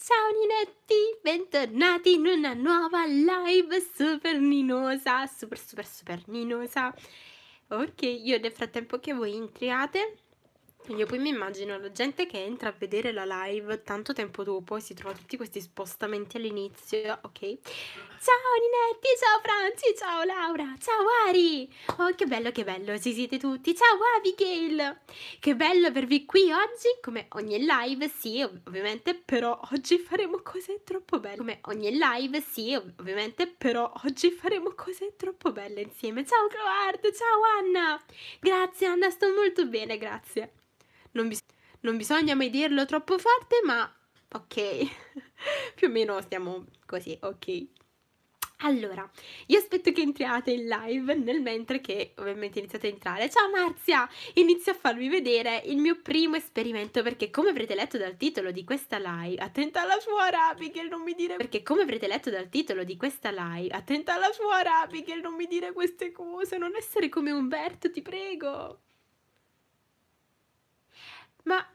Ciao Ninetti, bentornati in una nuova live super ninosa, super super super ninosa. Ok, io nel frattempo che voi entriate io poi mi immagino la gente che entra a vedere la live tanto tempo dopo e si trova tutti questi spostamenti all'inizio, ok? Ciao Ninetti, ciao Franci, ciao Laura, ciao Ari! Oh, che bello, che bello, ci siete tutti! Ciao Abigail! Che bello avervi qui oggi, come ogni live, sì, ov ovviamente, però oggi faremo cose troppo belle. Come ogni live, sì, ov ovviamente, però oggi faremo cose troppo belle insieme. Ciao Cloard, ciao Anna! Grazie Anna, sto molto bene, grazie non, bis non bisogna mai dirlo troppo forte, ma ok, più o meno stiamo così, ok. Allora, io aspetto che entriate in live nel mentre che ovviamente iniziate a entrare. Ciao Marzia! Inizio a farvi vedere il mio primo esperimento perché come avrete letto dal titolo di questa live... Attenta alla suora, Abigail, non mi dire... Perché come avrete letto dal titolo di questa live... Attenta alla suora, Abigail, non mi dire queste cose, non essere come Umberto, ti prego! Ma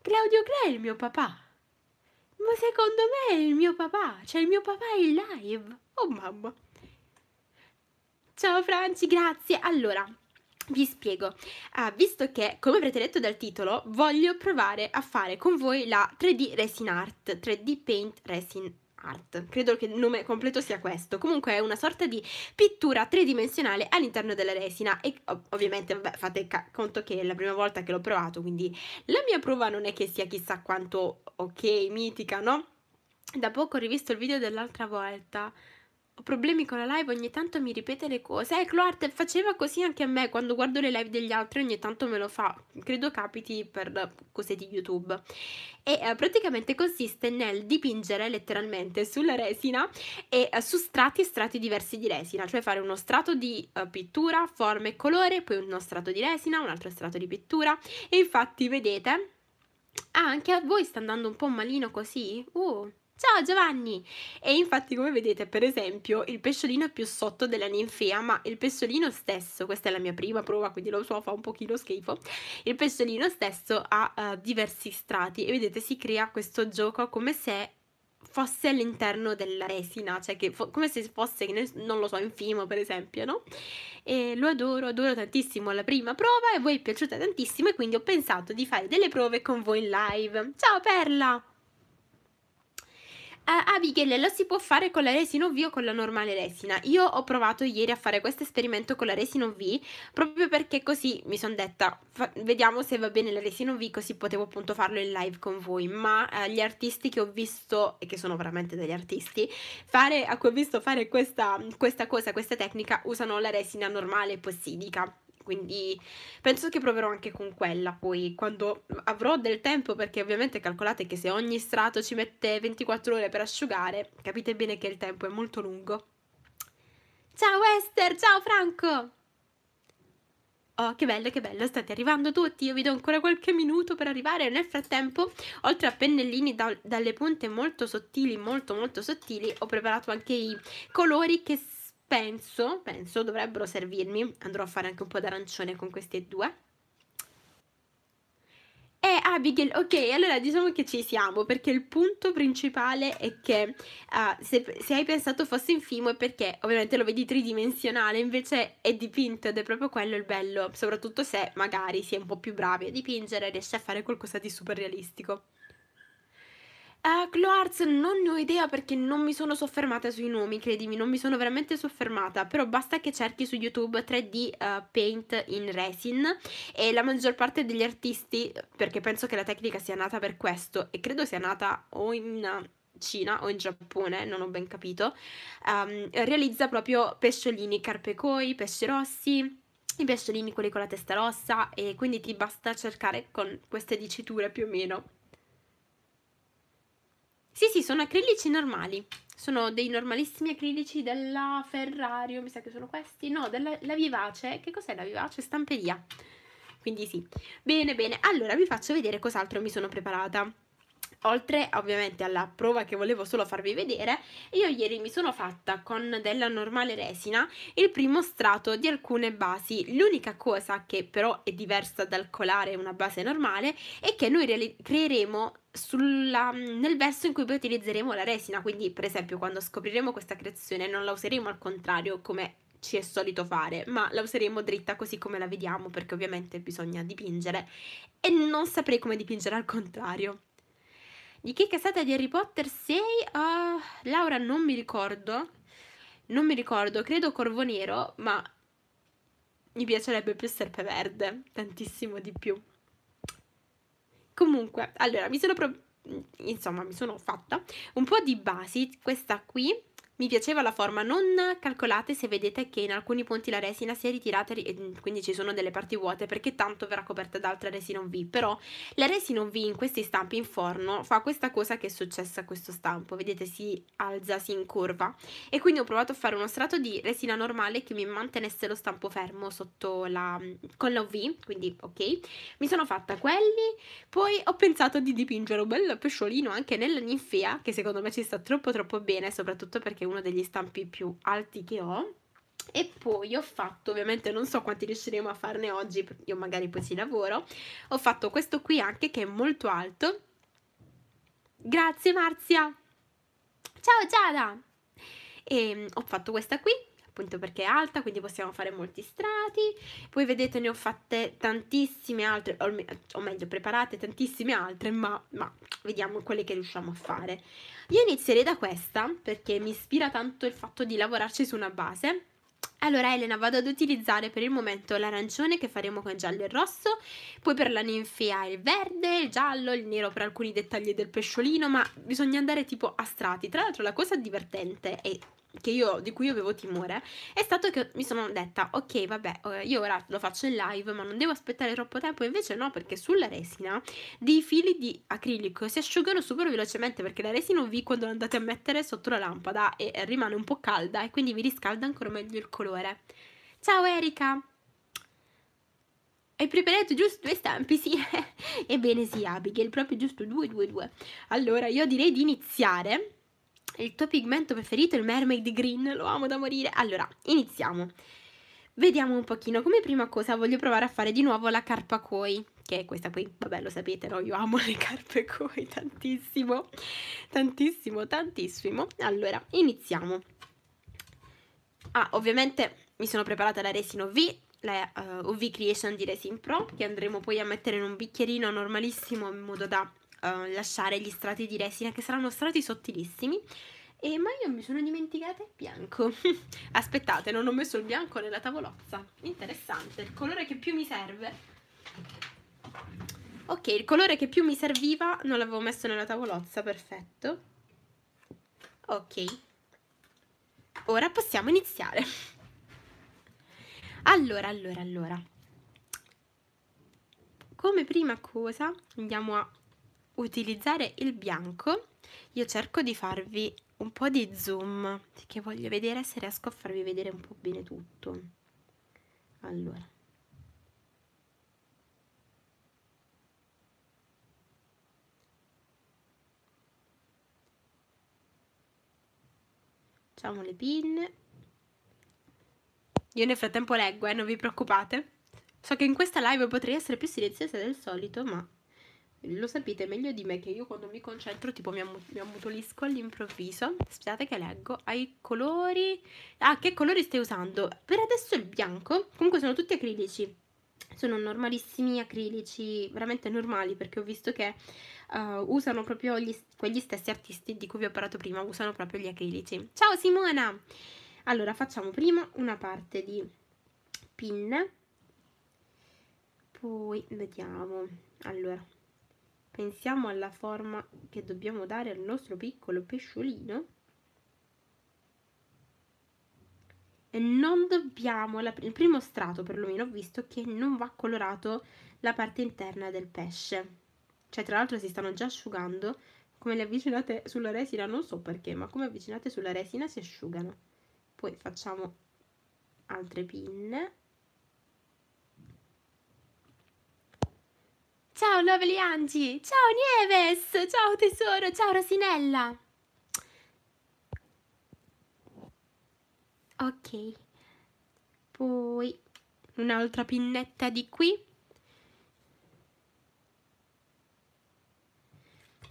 Claudio Crea è il mio papà. Ma secondo me è il mio papà. Cioè, il mio papà è in live. Oh mamma. Ciao Franci, grazie. Allora, vi spiego, ah, visto che, come avrete letto dal titolo, voglio provare a fare con voi la 3D Resin Art, 3D Paint Resin art. Credo che il nome completo sia questo. Comunque è una sorta di pittura tridimensionale all'interno della resina e ov ovviamente vabbè, fate conto che è la prima volta che l'ho provato, quindi la mia prova non è che sia chissà quanto ok, mitica, no? Da poco ho rivisto il video dell'altra volta ho problemi con la live, ogni tanto mi ripete le cose. Eh, Cloart faceva così anche a me, quando guardo le live degli altri ogni tanto me lo fa, credo capiti per cose di YouTube. E eh, praticamente consiste nel dipingere letteralmente sulla resina e eh, su strati e strati diversi di resina, cioè fare uno strato di eh, pittura, forma e colore, poi uno strato di resina, un altro strato di pittura e infatti vedete... Ah, anche a voi sta andando un po' malino così? Uh, Ciao Giovanni! E infatti come vedete per esempio il pesciolino è più sotto della ninfea ma il pesciolino stesso, questa è la mia prima prova quindi lo so fa un pochino schifo, il pesciolino stesso ha uh, diversi strati e vedete si crea questo gioco come se fosse all'interno della resina, cioè che come se fosse, non lo so, in fimo per esempio, no? E lo adoro, adoro tantissimo la prima prova e voi è piaciuta tantissimo e quindi ho pensato di fare delle prove con voi in live. Ciao Perla! uh, Abigail lo si può fare con la resina V o con la normale resina io ho provato ieri a fare questo esperimento con la resina V proprio perché così mi sono detta vediamo se va bene la resina V così potevo appunto farlo in live con voi ma uh, gli artisti che ho visto e che sono veramente degli artisti fare, a cui ho visto fare questa, questa cosa questa tecnica usano la resina normale possidica quindi penso che proverò anche con quella poi quando avrò del tempo perché ovviamente calcolate che se ogni strato ci mette 24 ore per asciugare capite bene che il tempo è molto lungo ciao Esther, ciao Franco Oh, che bello, che bello, state arrivando tutti, io vi do ancora qualche minuto per arrivare. Nel frattempo, oltre a pennellini da, dalle punte molto sottili, molto molto sottili, ho preparato anche i colori che penso, penso dovrebbero servirmi. Andrò a fare anche un po' d'arancione con queste due. Eh, Abigail, ok, allora diciamo che ci siamo, perché il punto principale è che uh, se, se, hai pensato fosse in fimo è perché ovviamente lo vedi tridimensionale, invece è dipinto ed è proprio quello il bello, soprattutto se magari si è un po' più bravi a dipingere e riesci a fare qualcosa di super realistico. Eh, Cloarts non ne ho idea perché non mi sono soffermata sui nomi, credimi, non mi sono veramente soffermata, però basta che cerchi su YouTube 3D uh, eh, Paint in Resin e la maggior parte degli artisti, perché penso che la tecnica sia nata per questo e credo sia nata o in... Cina o in Giappone, non ho ben capito, um, realizza proprio pesciolini carpecoi, pesci rossi, i pesciolini quelli con la testa rossa e quindi ti basta cercare con queste diciture più o meno sì, sì, sono acrilici normali. Sono dei normalissimi acrilici della Ferrario, mi sa che sono questi. No, della la Vivace. Che cos'è la Vivace? Stamperia. Quindi sì. Bene, bene. Allora vi faccio vedere cos'altro mi sono preparata. Oltre ovviamente alla prova che volevo solo farvi vedere, io ieri mi sono fatta con della normale resina il primo strato di alcune basi. L'unica cosa che però è diversa dal colare una base normale è che noi creeremo sulla, nel verso in cui poi utilizzeremo la resina, quindi per esempio quando scopriremo questa creazione non la useremo al contrario come ci è solito fare, ma la useremo dritta così come la vediamo perché ovviamente bisogna dipingere e non saprei come dipingere al contrario. Di che casata di Harry Potter sei? Uh, Laura non mi ricordo, non mi ricordo, credo Corvo Nero, ma mi piacerebbe più Serpeverde, tantissimo di più. Comunque, allora, mi sono... Pro- insomma, mi sono fatta un po' di basi, questa qui mi piaceva la forma, non calcolate se vedete che in alcuni punti la resina si è ritirata, e mm, quindi ci sono delle parti vuote perché tanto verrà coperta da altra resina V, però la resina V in questi stampi in forno fa questa cosa che è successa a questo stampo, vedete si alza, si incurva e quindi ho provato a fare uno strato di resina normale che mi mantenesse lo stampo fermo sotto la, mm, con la V, quindi ok, mi sono fatta quelli, poi ho pensato di dipingere un bel pesciolino anche nella ninfea che secondo me ci sta troppo troppo bene, soprattutto perché uno degli stampi più alti che ho e poi ho fatto, ovviamente non so quanti riusciremo a farne oggi, io magari poi ci lavoro, ho fatto questo qui anche che è molto alto. Grazie Marzia! Ciao Giada! E mm, ho fatto questa qui appunto perché è alta, quindi possiamo fare molti strati. Poi vedete ne ho fatte tantissime altre, o meglio preparate tantissime altre, ma, ma vediamo quelle che riusciamo a fare. Io inizierei da questa perché mi ispira tanto il fatto di lavorarci su una base. Allora Elena vado ad utilizzare per il momento l'arancione che faremo con giallo e rosso, poi per la ninfea il verde, il giallo, il nero per alcuni dettagli del pesciolino, ma bisogna andare tipo a strati. Tra l'altro la cosa divertente è io, di cui io avevo timore, è stato che mi sono detta, ok vabbè, eh, io ora lo faccio in live, ma non devo aspettare troppo tempo, invece no, perché sulla resina dei fili di acrilico si asciugano super velocemente, perché la resina UV quando la andate a mettere sotto la lampada e eh, rimane un po' calda e quindi vi riscalda ancora meglio il colore. Ciao Erika! Hai preparato giusto due stampi, sì? Ebbene sì, Abigail, proprio giusto due, due, due. Allora, io direi di iniziare il tuo pigmento preferito è il mermaid green, lo amo da morire. Allora, iniziamo. Vediamo un pochino, come prima cosa voglio provare a fare di nuovo la carpa koi, che è questa qui, vabbè lo sapete, no? Io amo le carpe koi tantissimo, tantissimo, tantissimo. Allora, iniziamo. Ah, ovviamente mi sono preparata la Resin OV, la uh, eh, OV Creation di Resin Pro, che andremo poi a mettere in un bicchierino normalissimo in modo da eh, lasciare gli strati di resina che saranno strati sottilissimi e, ma io mi sono dimenticata il bianco aspettate non ho messo il bianco nella tavolozza interessante il colore che più mi serve ok il colore che più mi serviva non l'avevo messo nella tavolozza perfetto ok ora possiamo iniziare allora allora allora come prima cosa andiamo a utilizzare il bianco io cerco di farvi un po' di zoom perché voglio vedere se riesco a farvi vedere un po' bene tutto allora facciamo le pinne io nel frattempo leggo eh non vi preoccupate so che in questa live potrei essere più silenziosa del solito ma lo sapete meglio di me che io quando mi concentro tipo mi, ammut mi ammutolisco all'improvviso. Aspettate che leggo. Ai colori... Ah, che colori stai usando? Per adesso il bianco. Comunque sono tutti acrilici. Sono normalissimi acrilici, veramente normali, perché ho visto che uh, usano proprio gli, quegli stessi artisti di cui vi ho parlato prima, usano proprio gli acrilici. Ciao Simona! Allora, facciamo prima una parte di pin, poi vediamo, allora, pensiamo alla forma che dobbiamo dare al nostro piccolo pesciolino e non dobbiamo, il primo strato perlomeno ho visto che non va colorato la parte interna del pesce cioè tra l'altro si stanno già asciugando come le avvicinate sulla resina non so perché ma come avvicinate sulla resina si asciugano poi facciamo altre pinne Ciao Lovely Angie! Ciao Nieves! Ciao tesoro! Ciao Rosinella! Ok, poi un'altra pinnetta di qui.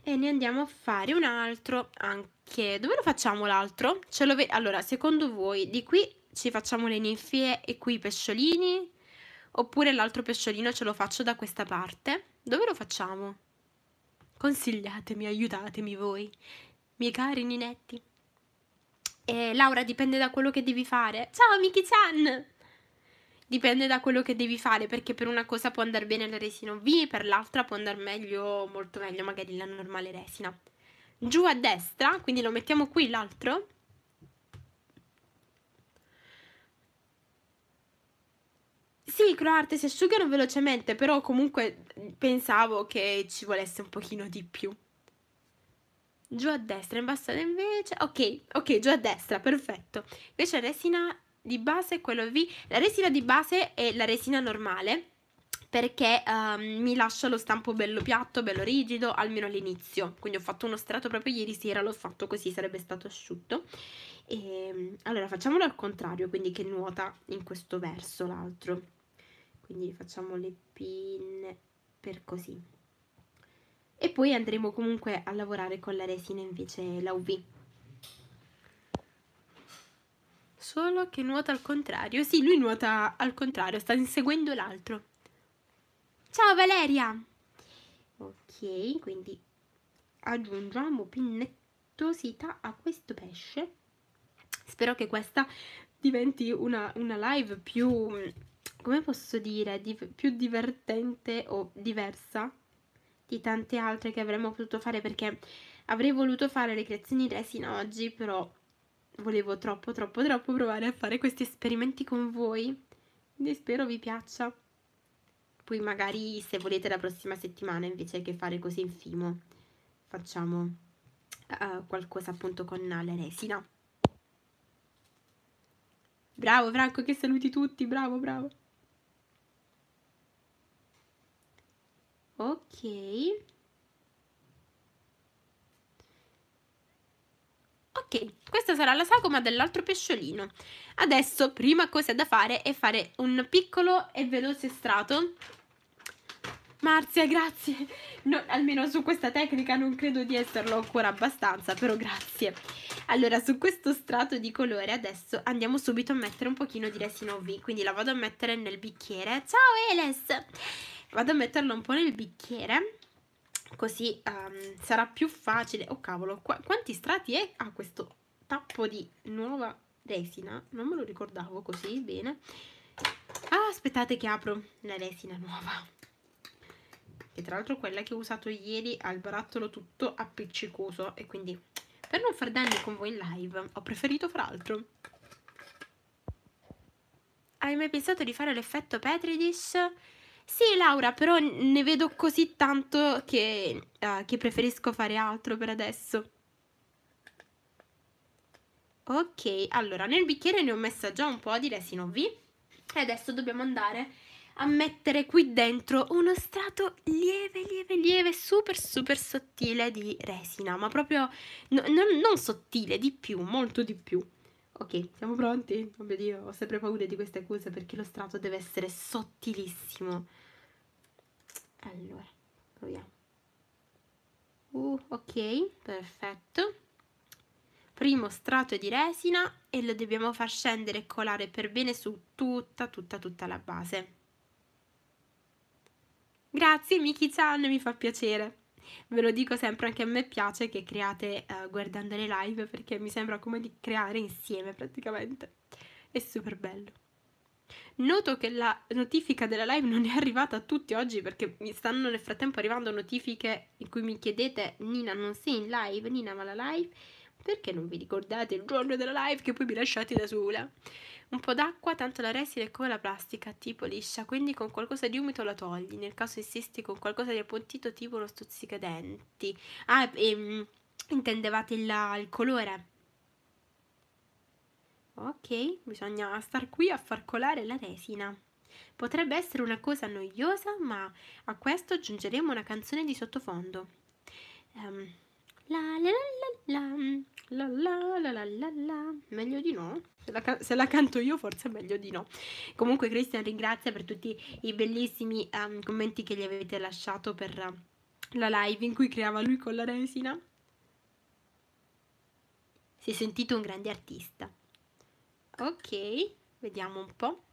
E ne andiamo a fare un altro anche. Dove lo facciamo l'altro? Allora, secondo voi di qui ci facciamo le ninfee e qui i pesciolini? Oppure l'altro pesciolino ce lo faccio da questa parte? Dove lo facciamo? Consigliatemi, aiutatemi voi, miei cari ninetti. E Laura, dipende da quello che devi fare. Ciao, Miki-chan! Dipende da quello che devi fare, perché per una cosa può andare bene la resina V, per l'altra può andare meglio, molto meglio, magari la normale resina. Giù a destra, quindi lo mettiamo qui l'altro Sì, Croarte si asciugano velocemente, però comunque pensavo che ci volesse un pochino di più. Giù a destra, in bassata invece... Ok, ok, giù a destra, perfetto. Invece la resina di base è quello V. La resina di base è la resina normale, perché um, mi lascia lo stampo bello piatto, bello rigido, almeno all'inizio. Quindi ho fatto uno strato proprio ieri sera, l'ho fatto così, sarebbe stato asciutto. E, ehm, allora, facciamolo al contrario, quindi che nuota in questo verso l'altro quindi facciamo le pinne per così e poi andremo comunque a lavorare con la resina invece la UV solo che nuota al contrario sì lui nuota al contrario sta inseguendo l'altro ciao Valeria ok quindi aggiungiamo pinnettosità a questo pesce spero che questa diventi una, una live più come posso dire, di, più divertente o diversa di tante altre che avremmo potuto fare perché avrei voluto fare le creazioni resina oggi, però volevo troppo troppo troppo provare a fare questi esperimenti con voi. Quindi spero vi piaccia. Poi magari se volete la prossima settimana invece che fare così in fimo facciamo uh, qualcosa appunto con la resina. Bravo Franco che saluti tutti, bravo bravo. ok Ok, questa sarà la sagoma dell'altro pesciolino. Adesso, prima cosa da fare è fare un piccolo e veloce strato. Marzia, grazie. No, almeno su questa tecnica non credo di esserlo ancora abbastanza, però grazie. Allora, su questo strato di colore adesso andiamo subito a mettere un pochino di resina UV, quindi la vado a mettere nel bicchiere. Ciao Eles! vado a metterlo un po' nel bicchiere così um, sarà più facile oh cavolo qu quanti strati è a ah, questo tappo di nuova resina non me lo ricordavo così bene ah, aspettate che apro la resina nuova che tra l'altro quella che ho usato ieri ha il barattolo tutto appiccicoso e quindi per non far danni con voi in live ho preferito fra l'altro hai mai pensato di fare l'effetto petridish? Sì, Laura, però ne vedo così tanto che, uh, che preferisco fare altro per adesso. Ok, allora nel bicchiere ne ho messa già un po' di resino V e adesso dobbiamo andare a mettere qui dentro uno strato lieve, lieve, lieve, super, super sottile di resina, ma proprio no, no, non sottile, di più, molto di più. Ok, siamo pronti? Oh mio Dio, ho sempre paura di queste cose perché lo strato deve essere sottilissimo allora proviamo uh, ok perfetto primo strato di resina e lo dobbiamo far scendere e colare per bene su tutta tutta tutta la base grazie Miki-chan mi fa piacere ve lo dico sempre anche a me piace che create uh, guardando le live perché mi sembra come di creare insieme praticamente è super bello Noto che la notifica della live non è arrivata a tutti oggi perché mi stanno nel frattempo arrivando notifiche in cui mi chiedete Nina non sei in live, Nina ma la live perché non vi ricordate il giorno della live che poi mi lasciate da sola? Un po' d'acqua, tanto la resina è come la plastica, tipo liscia, quindi con qualcosa di umido la togli, nel caso insisti con qualcosa di appuntito tipo uno stuzzicadenti. Ah, e, mm, intendevate il, il colore? Ok, bisogna star qui a far colare la resina. Potrebbe essere una cosa noiosa, ma a questo aggiungeremo una canzone di sottofondo. Um, la la la la la la la la la meglio di no se la, se la, canto io forse è meglio di no comunque Christian ringrazia per tutti i bellissimi um, commenti che gli avete lasciato per la live in cui creava lui con la resina si è sentito un grande artista ok vediamo un po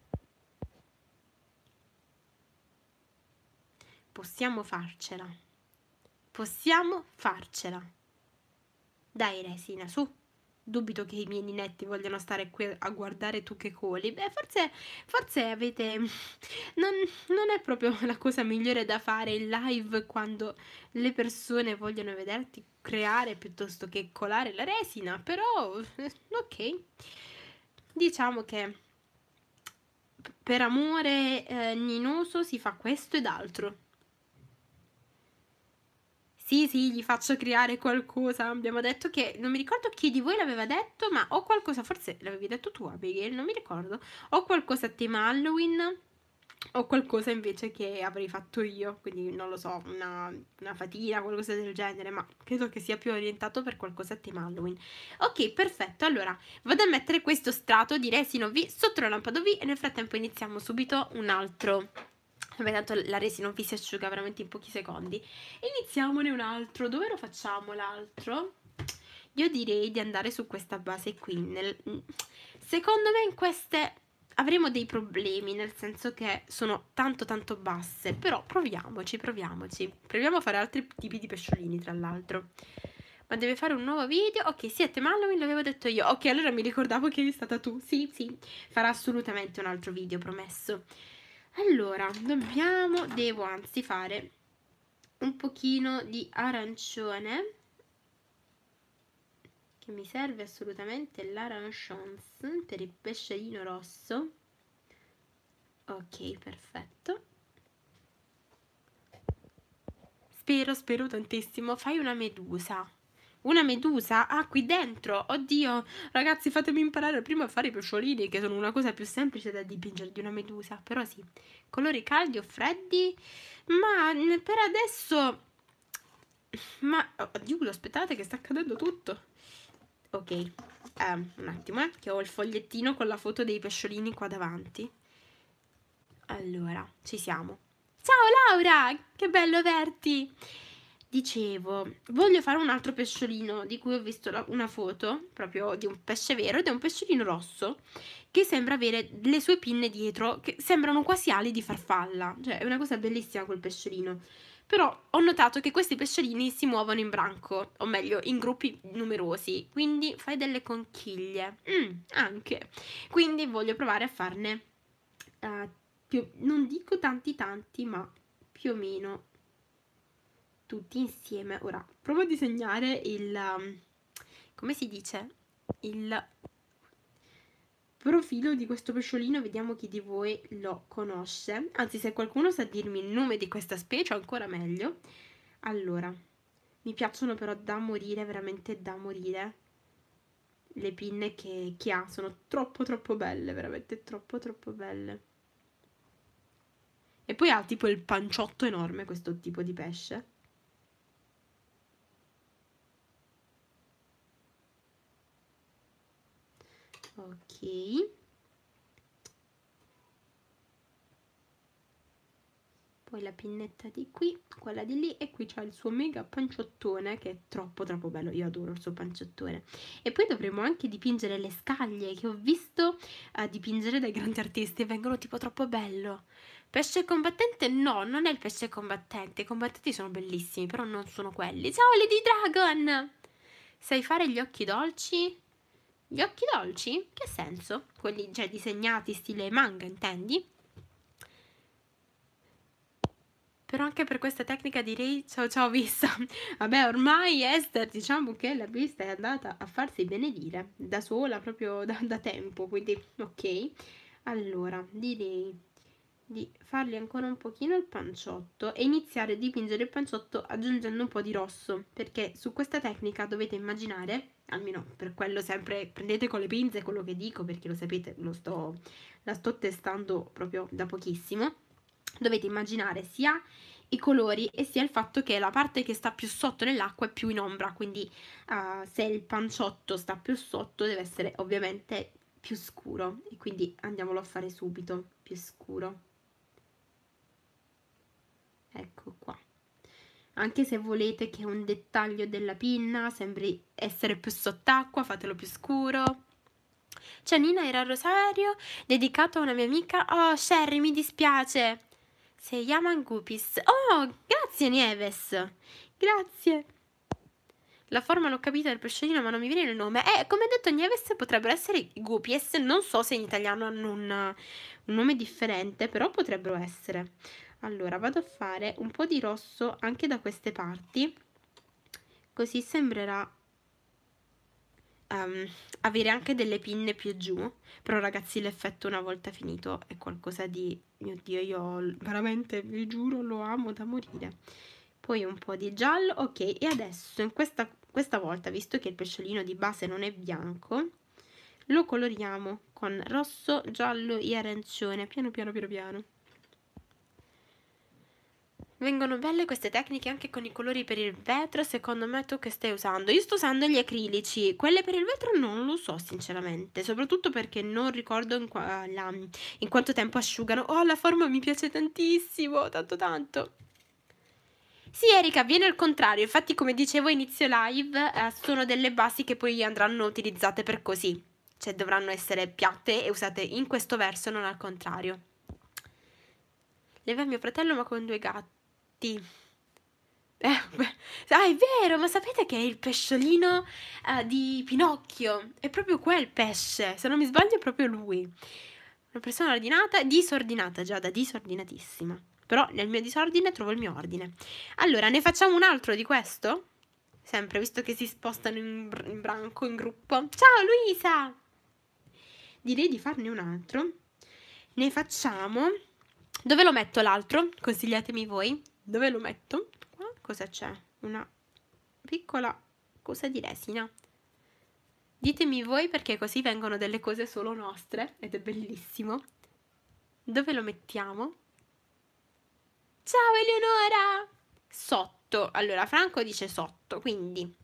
possiamo farcela possiamo farcela dai resina su dubito che i miei ninetti vogliano stare qui a guardare tu che coli beh forse, forse avete non, non è proprio la cosa migliore da fare in live quando le persone vogliono vederti creare piuttosto che colare la resina però eh, ok diciamo che per amore eh, ninoso si fa questo ed altro. Sì, sì, gli faccio creare qualcosa. Abbiamo detto che, non mi ricordo chi di voi l'aveva detto, ma ho qualcosa, forse l'avevi detto tu, Abigail, non mi ricordo. Ho qualcosa a tema Halloween o qualcosa invece che avrei fatto io, quindi non lo so, una, una fatina, qualcosa del genere, ma credo che sia più orientato per qualcosa a tema Halloween. Ok, perfetto, allora vado a mettere questo strato di resino V sotto la lampada V e nel frattempo iniziamo subito un altro Vabbè, tanto la resina V si asciuga veramente in pochi secondi. Iniziamone un altro. Dove lo facciamo l'altro? Io direi di andare su questa base qui. Nel... Secondo me in queste avremo dei problemi, nel senso che sono tanto tanto basse, però proviamoci, proviamoci. Proviamo a fare altri tipi di pesciolini, tra l'altro. Ma deve fare un nuovo video? Ok, siete a tema Halloween l'avevo detto io. Ok, allora mi ricordavo che eri stata tu. Sì, sì, farà assolutamente un altro video, promesso. Allora, dobbiamo, devo anzi fare un pochino di arancione che mi serve assolutamente l'aranciance per il pescerino rosso ok perfetto spero spero tantissimo fai una medusa una medusa? Ah, qui dentro! Oddio! Ragazzi, fatemi imparare prima a fare i pesciolini, che sono una cosa più semplice da dipingere di una medusa. Però sì, colori caldi o freddi? Ma mm, per adesso... Ma... Oddio, aspettate che sta accadendo tutto! ok um, un attimo eh, che ho il fogliettino con la foto dei pesciolini qua davanti allora ci siamo ciao Laura che bello averti dicevo voglio fare un altro pesciolino di cui ho visto una foto proprio di un pesce vero ed è un pesciolino rosso che sembra avere le sue pinne dietro che sembrano quasi ali di farfalla cioè è una cosa bellissima quel pesciolino però ho notato che questi pesciolini si muovono in branco, o meglio, in gruppi numerosi, quindi fai delle conchiglie. Mm, anche. Quindi voglio provare a farne, uh, più, non dico tanti tanti, ma più o meno tutti insieme. Ora, provo a disegnare il... Um, come si dice? Il profilo di questo pesciolino vediamo chi di voi lo conosce. Anzi, se qualcuno sa dirmi il nome di questa specie, ancora meglio. Allora, mi piacciono però da morire, veramente da morire. Le pinne che, che ha sono troppo troppo belle, veramente troppo troppo belle. E poi ha tipo il panciotto enorme questo tipo di pesce. ok poi la pinnetta di qui quella di lì e qui c'è il suo mega panciottone che è troppo troppo bello io adoro il suo panciottone e poi dovremo anche dipingere le scaglie che ho visto uh, dipingere dai grandi artisti e vengono tipo troppo bello pesce combattente no non è il pesce combattente i combattenti sono bellissimi però non sono quelli ciao Lady Dragon sai fare gli occhi dolci? Gli occhi dolci? Che senso? Quelli già cioè, disegnati stile manga, intendi? Però anche per questa tecnica direi ciao ciao vista. Vabbè, ormai Esther diciamo che la vista è andata a farsi benedire da sola proprio da, da tempo, quindi ok. Allora, direi di fargli ancora un pochino il panciotto e iniziare a dipingere il panciotto aggiungendo un po' di rosso perché su questa tecnica dovete immaginare almeno per quello sempre prendete con le pinze quello che dico perché lo sapete, lo sto, la sto testando proprio da pochissimo, dovete immaginare sia i colori e sia il fatto che la parte che sta più sotto nell'acqua è più in ombra, quindi uh, se il panciotto sta più sotto deve essere ovviamente più scuro e quindi andiamolo a fare subito, più scuro. Ecco qua anche se volete che un dettaglio della pinna sembri essere più sott'acqua, fatelo più scuro. C'è cioè, Nina era rosario dedicato a una mia amica. Oh, Sherry, mi dispiace. Se Yaman Gupis. Oh, grazie Nieves. Grazie. La forma l'ho capita del pesciolino, ma non mi viene il nome. Eh, come detto, Nieves potrebbero essere Gupis. Non so se in italiano hanno un, un nome differente, però potrebbero essere allora vado a fare un po' di rosso anche da queste parti così sembrerà um, avere anche delle pinne più giù però ragazzi l'effetto una volta finito è qualcosa di mio dio io veramente vi giuro lo amo da morire poi un po' di giallo ok e adesso in questa, questa volta visto che il pesciolino di base non è bianco lo coloriamo con rosso, giallo e arancione piano piano piano piano Vengono belle queste tecniche anche con i colori per il vetro, secondo me tu che stai usando? Io sto usando gli acrilici, quelle per il vetro non lo so sinceramente, soprattutto perché non ricordo in, qua, la, in quanto tempo asciugano. Oh, la forma mi piace tantissimo, tanto tanto. Sì Erika, viene al contrario, infatti come dicevo inizio live eh, sono delle basi che poi andranno utilizzate per così, cioè dovranno essere piatte e usate in questo verso, non al contrario. Leva mio fratello ma con due gatti tutti. Eh, ah, è vero, ma sapete che è il pesciolino uh, di Pinocchio è proprio quel pesce, se non mi sbaglio è proprio lui. Una persona ordinata, disordinata già, da disordinatissima. Però nel mio disordine trovo il mio ordine. Allora, ne facciamo un altro di questo? Sempre, visto che si spostano in, br in branco, in gruppo. Ciao Luisa! Direi di farne un altro. Ne facciamo... Dove lo metto l'altro? Consigliatemi voi dove lo metto? Qua cosa c'è? Una piccola cosa di resina. Ditemi voi perché così vengono delle cose solo nostre ed è bellissimo. Dove lo mettiamo? Ciao Eleonora! Sotto. Allora, Franco dice sotto, quindi...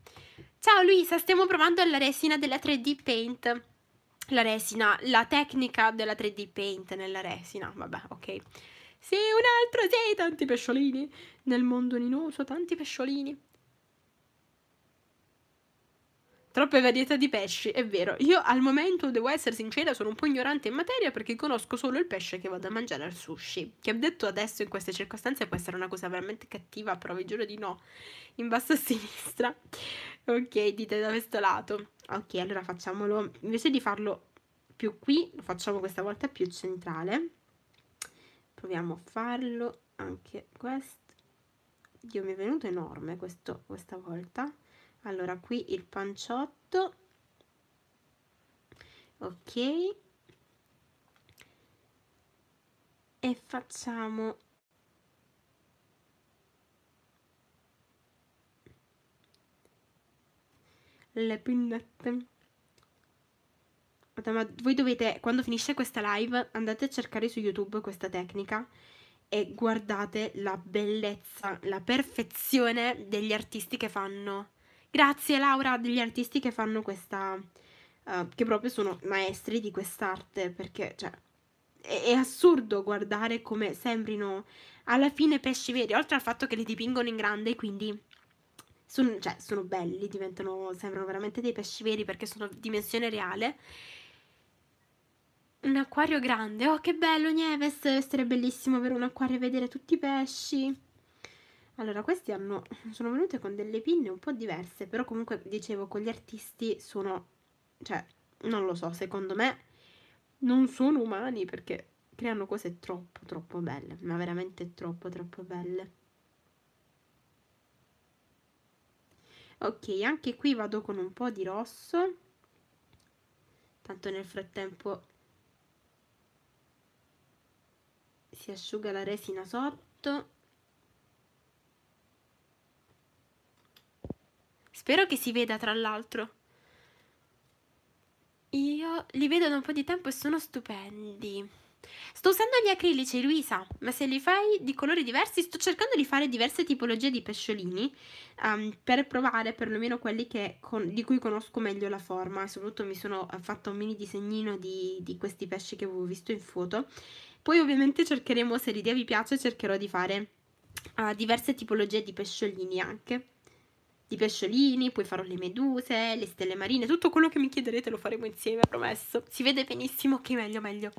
Ciao Luisa, stiamo provando la resina della 3D Paint. La resina, la tecnica della 3D Paint nella resina, vabbè, ok. Sì, un altro, sì, tanti pesciolini. Nel mondo ninoso, tanti pesciolini. Troppe varietà di pesci, è vero. Io al momento, devo essere sincera, sono un po' ignorante in materia perché conosco solo il pesce che vado a mangiare al sushi. Che ho detto adesso in queste circostanze può essere una cosa veramente cattiva, però vi giuro di no. In basso a sinistra. Ok, dite da questo lato. Ok, allora facciamolo. Invece di farlo più qui, lo facciamo questa volta più centrale proviamo a farlo anche questo Dio mi è venuto enorme questo, questa volta allora qui il panciotto ok e facciamo le pinnette ma voi dovete, quando finisce questa live, andate a cercare su YouTube questa tecnica e guardate la bellezza, la perfezione degli artisti che fanno. Grazie Laura, degli artisti che fanno questa... Uh, che proprio sono maestri di quest'arte, perché, cioè, è, è assurdo guardare come sembrino alla fine pesci veri, oltre al fatto che li dipingono in grande, quindi sono, cioè, sono belli, diventano, sembrano veramente dei pesci veri perché sono dimensione reale un acquario grande. Oh, che bello, Nieves. Deve essere bellissimo avere un acquario e vedere tutti i pesci. Allora, questi hanno, sono venute con delle pinne un po' diverse, però comunque, dicevo, con gli artisti sono... Cioè, non lo so, secondo me non sono umani perché creano cose troppo, troppo belle. Ma veramente troppo, troppo belle. Ok, anche qui vado con un po' di rosso. Tanto nel frattempo si asciuga la resina sotto spero che si veda tra l'altro io li vedo da un po' di tempo e sono stupendi sto usando gli acrilici Luisa ma se li fai di colori diversi sto cercando di fare diverse tipologie di pesciolini um, per provare perlomeno quelli che, con, di cui conosco meglio la forma soprattutto mi sono eh, fatta un mini disegnino di, di questi pesci che avevo visto in foto poi ovviamente cercheremo, se l'idea vi piace, cercherò di fare uh, diverse tipologie di pesciolini anche. Di pesciolini, poi farò le meduse, le stelle marine, tutto quello che mi chiederete lo faremo insieme, promesso. Si vede benissimo, ok meglio meglio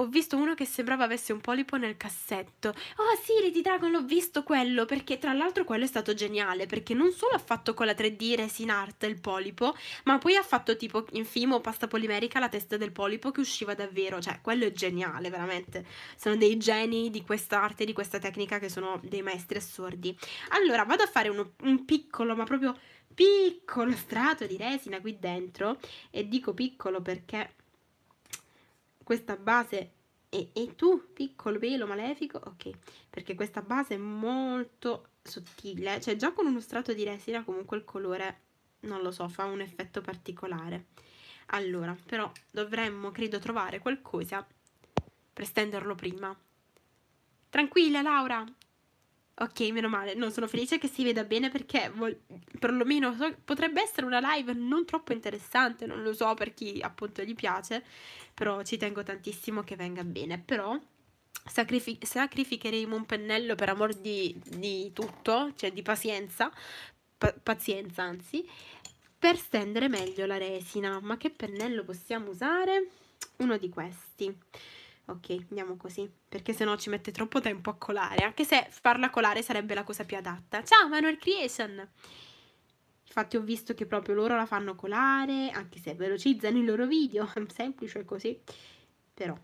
ho visto uno che sembrava avesse un polipo nel cassetto. Oh sì, Lady Dragon l'ho visto quello, perché tra l'altro quello è stato geniale, perché non solo ha fatto con la 3D resin art il polipo, ma poi ha fatto tipo in fimo o pasta polimerica la testa del polipo che usciva davvero, cioè quello è geniale, veramente. Sono dei geni di questa arte, di questa tecnica che sono dei maestri assurdi. Allora, vado a fare uno, un piccolo, ma proprio piccolo strato di resina qui dentro e dico piccolo perché questa base e, e, tu, piccolo velo malefico, ok, perché questa base è molto sottile, cioè già con uno strato di resina comunque il colore, non lo so, fa un effetto particolare. Allora, però dovremmo, credo, trovare qualcosa per stenderlo prima. Tranquilla, Laura! Ok, meno male. Non sono felice che si veda bene perché perlomeno so, potrebbe essere una live non troppo interessante, non lo so per chi appunto gli piace, però ci tengo tantissimo che venga bene. Però sacrific sacrificheremo un pennello per amor di, di tutto, cioè di pazienza, pa pazienza anzi, per stendere meglio la resina. Ma che pennello possiamo usare? Uno di questi Ok, andiamo così, perché sennò ci mette troppo tempo a colare, anche se farla colare sarebbe la cosa più adatta. Ciao Manuel Creation! Infatti ho visto che proprio loro la fanno colare, anche se velocizzano i loro video, è semplice così. Però,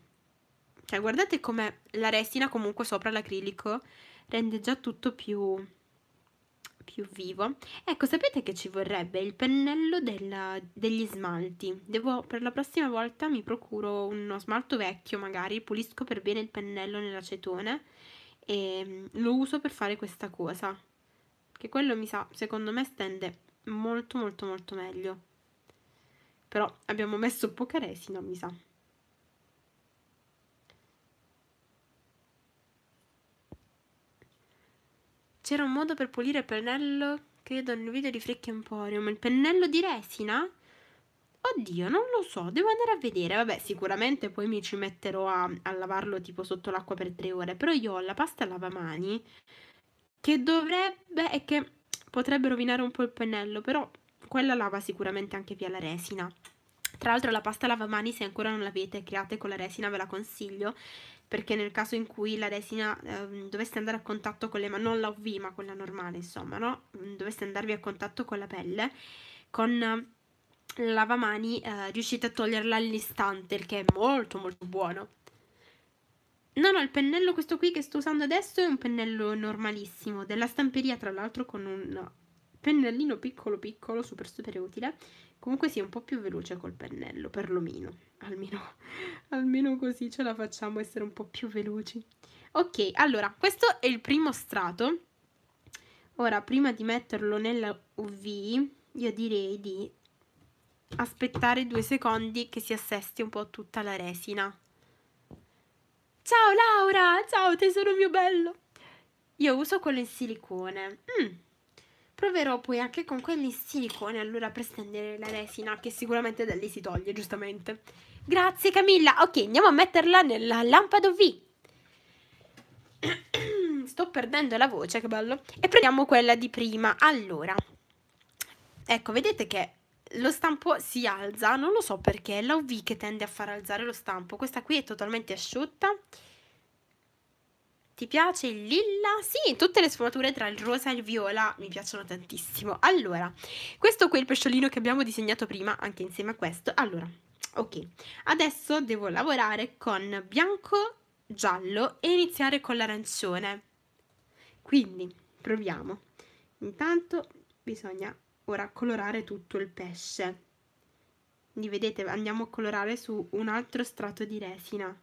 cioè guardate come la restina comunque sopra l'acrilico rende già tutto più più vivo ecco sapete che ci vorrebbe il pennello della, degli smalti devo per la prossima volta mi procuro uno smalto vecchio magari pulisco per bene il pennello nell'acetone e mm, lo uso per fare questa cosa che quello mi sa secondo me stende molto molto molto meglio però abbiamo messo poca resina mi sa C'era un modo per pulire il pennello, credo nel video di Freak Emporium. Il pennello di resina? Oddio, non lo so, devo andare a vedere. Vabbè, sicuramente poi mi ci metterò a, a lavarlo tipo sotto l'acqua per tre ore. Però io ho la pasta lavamani che dovrebbe e che potrebbe rovinare un po' il pennello, però quella lava sicuramente anche via la resina. Tra l'altro la pasta lavamani, se ancora non l'avete create con la resina, ve la consiglio perché nel caso in cui la resina eh, dovesse andare a contatto con le mani, non la UV ma quella normale insomma, no? Mm, dovesse andarvi a contatto con la pelle, con il ehm, lavamani eh, riuscite a toglierla all'istante il che è molto molto buono. No, no, il pennello questo qui che sto usando adesso è un pennello normalissimo, della stamperia tra l'altro con un pennellino piccolo piccolo, super super utile comunque sia un po' più veloce col pennello, perlomeno, almeno, almeno così ce la facciamo essere un po' più veloci. Ok, allora, questo è il primo strato. Ora, prima di metterlo nella UV, io direi di aspettare due secondi che si assesti un po' tutta la resina. Ciao Laura, ciao tesoro mio bello! Io uso quello in silicone. Mm, Proverò poi anche con quelli in silicone, allora per stendere la resina, che sicuramente da lì si toglie, giustamente. Grazie Camilla. Ok, andiamo a metterla nella lampada V. Sto perdendo la voce, che bello. E prendiamo quella di prima. Allora, ecco, vedete che lo stampo si alza, non lo so perché, è la UV che tende a far alzare lo stampo. Questa qui è totalmente asciutta. Ti piace il lilla? Sì, tutte le sfumature tra il rosa e il viola mi piacciono tantissimo. Allora, questo qui è il pesciolino che abbiamo disegnato prima, anche insieme a questo. Allora, ok, adesso devo lavorare con bianco, giallo e iniziare con l'arancione. Quindi, proviamo. Intanto bisogna ora colorare tutto il pesce. Quindi vedete, andiamo a colorare su un altro strato di resina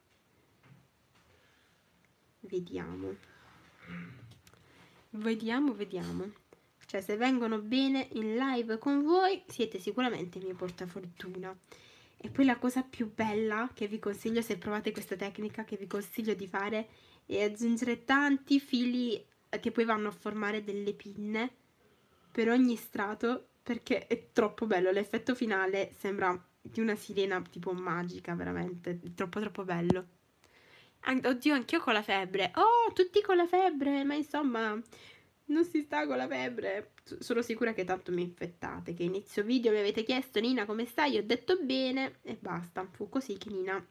vediamo mm. vediamo vediamo cioè se vengono bene in live con voi siete sicuramente mi porta portafortuna e poi la cosa più bella che vi consiglio se provate questa tecnica che vi consiglio di fare è aggiungere tanti fili eh, che poi vanno a formare delle pinne per ogni strato perché è troppo bello l'effetto finale sembra di una sirena tipo magica veramente è troppo troppo bello Oddio, anch'io con la febbre. Oh, tutti con la febbre, ma insomma, non si sta con la febbre. sono sicura che tanto mi infettate, che inizio video mi avete chiesto Nina come stai, Io ho detto bene e basta. Fu così che Nina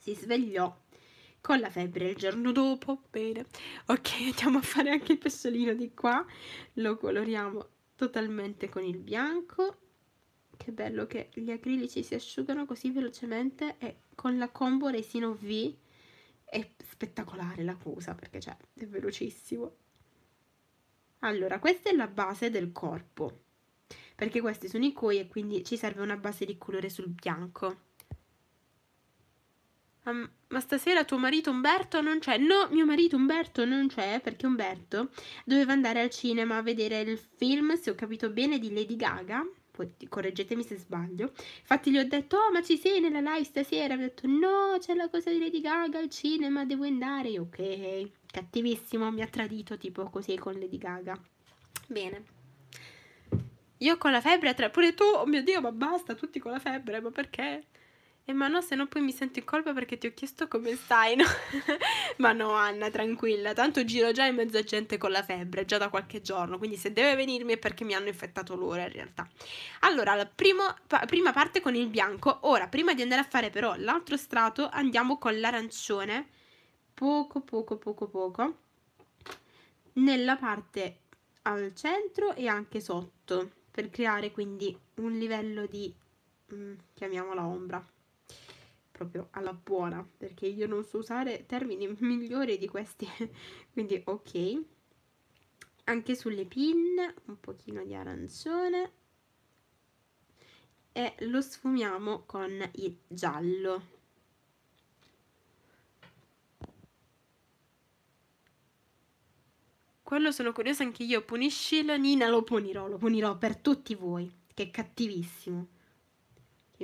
si svegliò con la febbre il giorno dopo. Bene. Ok, andiamo a fare anche il pesciolino di qua. Lo coloriamo totalmente con il bianco. Che bello che gli acrilici si asciugano così velocemente e con la combo resino V è spettacolare la cosa perché cioè, è velocissimo. Allora, questa è la base del corpo, perché questi sono i coi e quindi ci serve una base di colore sul bianco. Um, ma stasera tuo marito Umberto non c'è? No, mio marito Umberto non c'è perché Umberto doveva andare al cinema a vedere il film, se ho capito bene, di Lady Gaga correggetemi se sbaglio, infatti gli ho detto, oh ma ci sei nella live stasera? Mi detto, no, c'è la cosa di Lady Gaga al cinema, devo andare, Io, ok, cattivissimo, mi ha tradito tipo così con Lady Gaga, bene. Io con la febbre, tra... pure tu, oh mio Dio, ma basta, tutti con la febbre, ma perché? E eh, ma no, se no poi mi sento in colpa perché ti ho chiesto come stai, no? ma no, Anna, tranquilla, tanto giro già in mezzo a gente con la febbre, già da qualche giorno, quindi se deve venirmi è perché mi hanno infettato loro in realtà. Allora, la primo, pa prima parte con il bianco, ora prima di andare a fare però l'altro strato andiamo con l'arancione, poco poco poco poco, nella parte al centro e anche sotto, per creare quindi un livello di, mm, chiamiamola ombra proprio alla buona, perché io non so usare termini migliori di questi, quindi ok. Anche sulle pinne, un pochino di arancione, e lo sfumiamo con il giallo. Quello sono curiosa anche io, punisci la Nina, lo punirò, lo punirò per tutti voi, che è cattivissimo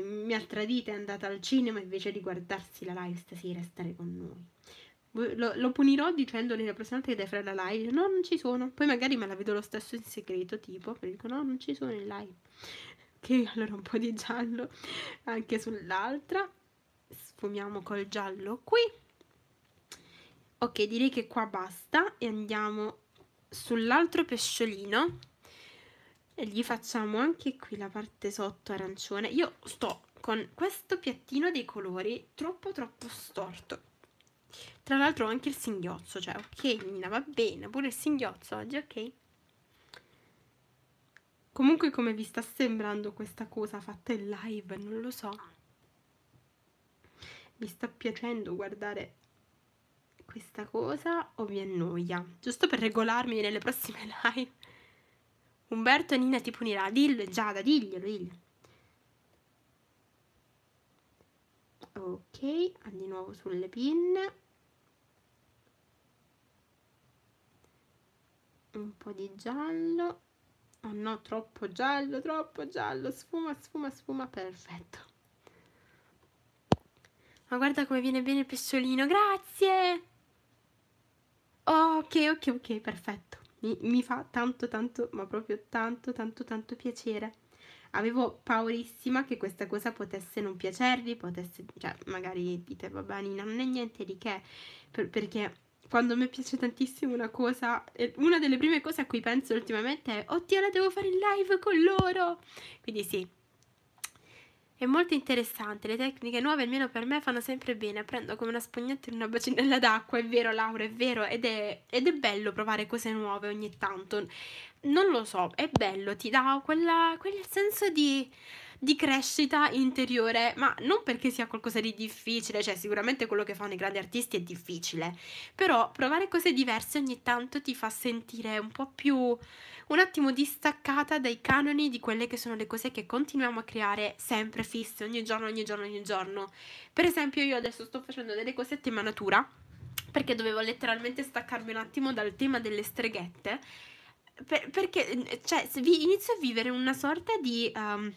mi ha tradito è andata al cinema invece di guardarsi la live stasera e stare con noi. Lo, lo punirò dicendogli la prossima volta che dai fare la live, no non ci sono, poi magari me la vedo lo stesso in segreto tipo, e dico no non ci sono in live, che allora un po' di giallo anche sull'altra, sfumiamo col giallo qui, ok direi che qua basta e andiamo sull'altro pesciolino e gli facciamo anche qui la parte sotto arancione io sto con questo piattino dei colori troppo troppo storto tra l'altro anche il singhiozzo cioè ok Nina va bene pure il singhiozzo oggi ok comunque come vi sta sembrando questa cosa fatta in live non lo so vi sta piacendo guardare questa cosa o vi annoia giusto per regolarmi nelle prossime live Umberto e Nina ti punirà. Dillo, Giada, diglielo, diglielo. Ok, di nuovo sulle pinne. Un po' di giallo. Oh no, troppo giallo, troppo giallo. Sfuma, sfuma, sfuma, perfetto. Ma guarda come viene bene il pesciolino, grazie! Ok, ok, ok, perfetto mi, mi fa tanto tanto, ma proprio tanto tanto tanto piacere. Avevo paurissima che questa cosa potesse non piacervi, potesse, cioè magari dite vabbè Nina non è niente di che, per, perché quando mi piace tantissimo una cosa, una delle prime cose a cui penso ultimamente è oddio la devo fare in live con loro, quindi sì, è molto interessante, le tecniche nuove almeno per me fanno sempre bene, prendo come una spugnetta in una bacinella d'acqua, è vero Laura, è vero, ed è, ed è bello provare cose nuove ogni tanto non lo so, è bello, ti dà quella, quel senso di, di, crescita interiore, ma non perché sia qualcosa di difficile, cioè sicuramente quello che fanno i grandi artisti è difficile, però provare cose diverse ogni tanto ti fa sentire un po' più, un attimo distaccata dai canoni di quelle che sono le cose che continuiamo a creare sempre fisse, ogni giorno, ogni giorno, ogni giorno. Per esempio io adesso sto facendo delle cose a tema natura, perché dovevo letteralmente staccarmi un attimo dal tema delle streghette per, perché, mm, cioè, vi inizio a vivere una sorta di um,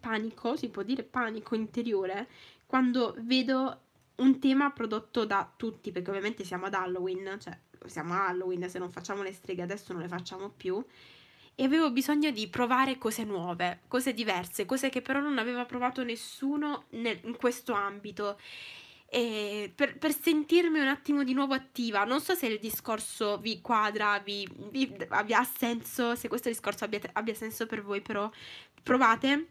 panico, si può dire panico interiore, quando vedo un tema prodotto da tutti, perché ovviamente siamo ad Halloween, cioè siamo a Halloween, se non facciamo le streghe adesso non le facciamo più, e avevo bisogno di provare cose nuove, cose diverse, cose che però non aveva provato nessuno nel, in questo ambito eh, per, per, sentirmi un attimo di nuovo attiva. Non so se il discorso vi quadra, vi, vi abbia senso, se questo discorso abbia, abbia, senso per voi, però provate,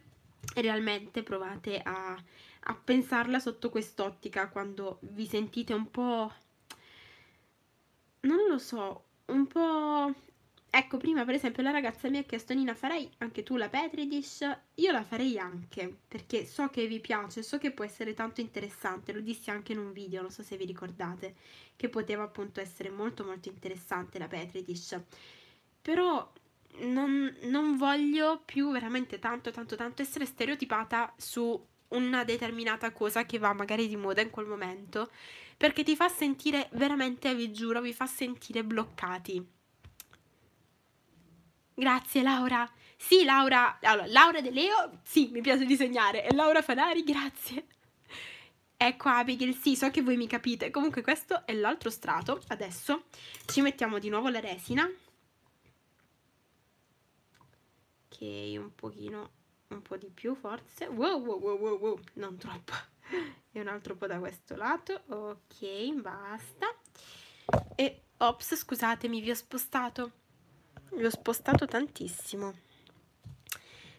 realmente provate a, a pensarla sotto quest'ottica quando vi sentite un po'... Non lo so, un po' Ecco, prima per esempio la ragazza mi ha chiesto Nina farei anche tu la Petri dish? Io la farei anche, perché so che vi piace, so che può essere tanto interessante, lo dissi anche in un video, non so se vi ricordate, che poteva appunto essere molto molto interessante la Petri dish. Però non, non voglio più veramente tanto tanto tanto essere stereotipata su una determinata cosa che va magari di moda in quel momento, perché ti fa sentire veramente, vi giuro, vi fa sentire bloccati Grazie Laura. Sì, Laura. Allora, Laura De Leo, sì, mi piace disegnare. E Laura Fanari, grazie. Ecco Abigail, sì, so che voi mi capite. Comunque questo è l'altro strato. Adesso ci mettiamo di nuovo la resina. Ok, un pochino, un po' di più forse. Wow, wow, wow, wow, wow. non troppo. E un altro po' da questo lato. Ok, basta. E, ops, scusatemi, vi ho spostato l'ho spostato tantissimo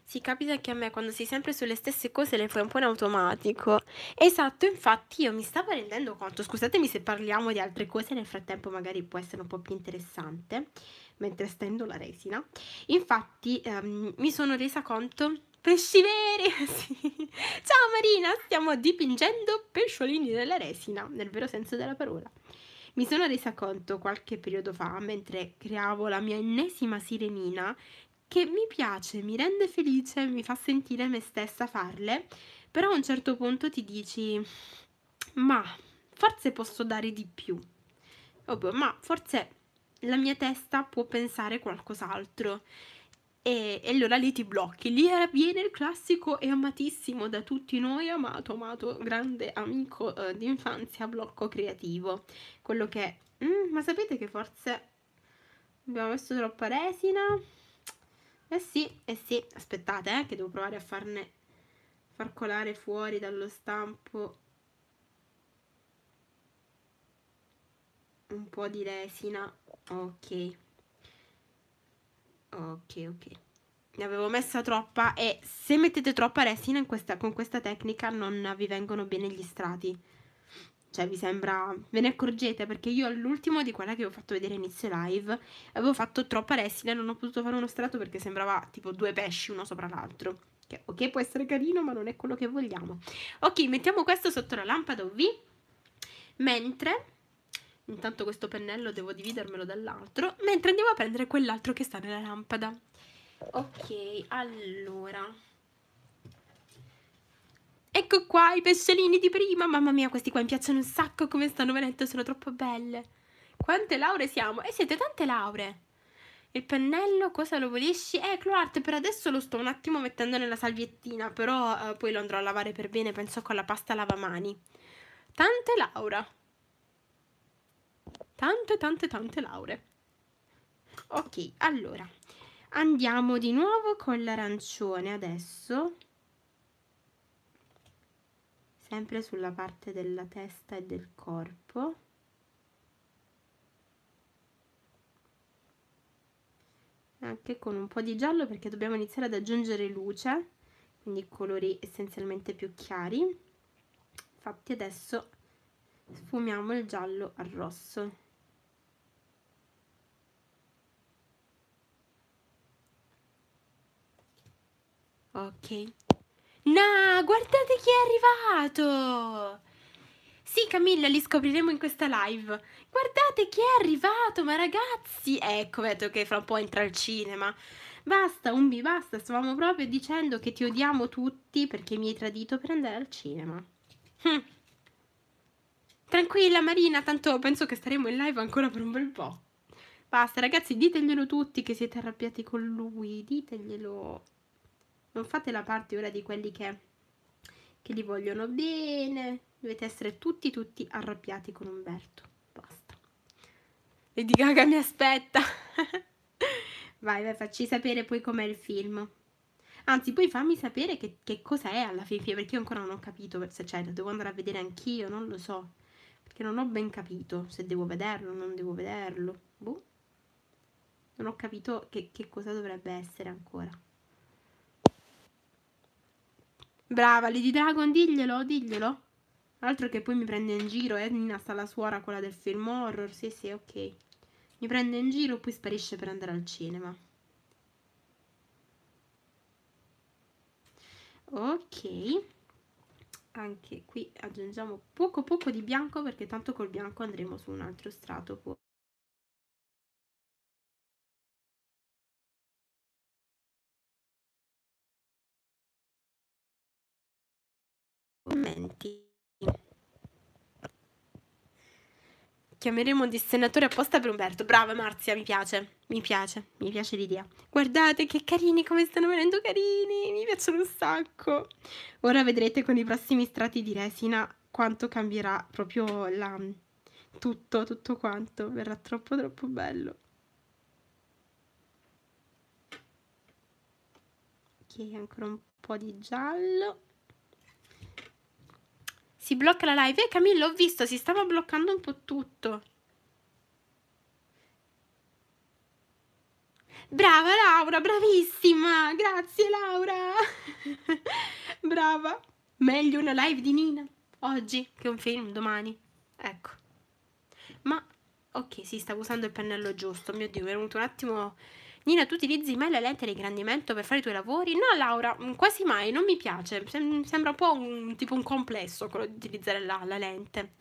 si capita che a me quando sei sempre sulle stesse cose le fai un po' in automatico. Esatto, infatti io mi stavo rendendo conto, scusatemi se parliamo di altre cose, nel frattempo magari può essere un po' più interessante, mentre stendo la resina. Infatti ehm, mi sono resa conto... Pescivere! Sì. Ciao Marina, stiamo dipingendo pesciolini della resina, nel vero senso della parola. Mi sono resa conto qualche periodo fa, mentre creavo la mia ennesima sirenina, che mi piace, mi rende felice, mi fa sentire me stessa farle, però a un certo punto ti dici, ma forse posso dare di più, ma forse la mia testa può pensare qualcos'altro. E, e, allora lì ti blocchi. Lì avviene il classico e amatissimo da tutti noi, amato, amato, grande amico eh, d'infanzia, blocco creativo. Quello che... Mm, ma sapete che forse abbiamo messo troppa resina? Eh sì, eh sì, aspettate eh, che devo provare a farne... far colare fuori dallo stampo un po' di resina. Ok ok ok ne avevo messa troppa e se mettete troppa resina questa, con questa tecnica non vi vengono bene gli strati cioè vi sembra ve ne accorgete perché io all'ultimo di quella che ho fatto vedere inizio live avevo fatto troppa resina e non ho potuto fare uno strato perché sembrava tipo due pesci uno sopra l'altro che ok può essere carino ma non è quello che vogliamo ok mettiamo questo sotto la lampada UV mentre Intanto questo pennello devo dividermelo dall'altro, mentre andiamo a prendere quell'altro che sta nella lampada. Ok, allora. Ecco qua i pesciolini di prima. Mamma mia, questi qua mi piacciono un sacco come stanno venendo, sono troppo belle. Quante lauree siamo? E eh, siete tante lauree. Il pennello, cosa lo volesci? Eh, Cloart, per adesso lo sto un attimo mettendo nella salviettina, però eh, poi lo andrò a lavare per bene, penso con la pasta lavamani. Tante Laura tante tante tante lauree ok allora andiamo di nuovo con l'arancione adesso sempre sulla parte della testa e del corpo anche con un po' di giallo perché dobbiamo iniziare ad aggiungere luce quindi colori essenzialmente più chiari infatti adesso sfumiamo il giallo al rosso ok no guardate chi è arrivato sì Camilla li scopriremo in questa live guardate chi è arrivato ma ragazzi ecco vedo che fra un po' entra al cinema Basta, Umbi, basta, stavamo proprio dicendo che ti odiamo tutti perché mi hai tradito per andare al cinema. Hm. Tranquilla Marina, tanto penso che staremo in live ancora per un bel po'. Basta ragazzi, diteglielo tutti che siete arrabbiati con lui, diteglielo. Non fate la parte ora di quelli che, che li vogliono bene. Dovete essere tutti tutti arrabbiati con Umberto. Basta. Lady Gaga mi aspetta. vai, vai, facci sapere poi com'è il film. Anzi, poi fammi sapere che, che cosa è alla fine, perché io ancora non ho capito se c'è, lo devo andare a vedere anch'io, non lo so. Che non ho ben capito se devo vederlo o non devo vederlo. Boh. Non ho capito che, che cosa dovrebbe essere ancora. Brava, Lady Dragon, diglielo, diglielo. Altro che poi mi prende in giro, eh, Nina sta la suora quella del film horror, sì sì, ok. Mi prende in giro, e poi sparisce per andare al cinema. Ok anche qui aggiungiamo poco poco di bianco perché tanto col bianco andremo su un altro strato poi Chiameremo un dissennatore apposta per Umberto. Brava Marzia, mi piace. Mi piace, mi piace l'idea. Guardate che carini come stanno venendo carini, mi piacciono un sacco. Ora vedrete con i prossimi strati di resina quanto cambierà proprio la... tutto, tutto quanto. Verrà troppo troppo bello. Ok, ancora un po' di giallo. Si blocca la live. Eh, Camillo, ho visto, si stava bloccando un po' tutto. Brava Laura, bravissima! Grazie Laura! Brava! Meglio una live di Nina oggi che un film domani. Ecco. Ma ok, si sì, stavo usando il pennello giusto. Mio Dio, mi è venuto un attimo Nina, tu utilizzi mai la lente di ingrandimento per fare i tuoi lavori? No, Laura, mm, quasi mai, non mi piace. Sem sembra un po' un, tipo un complesso quello di utilizzare la, la lente.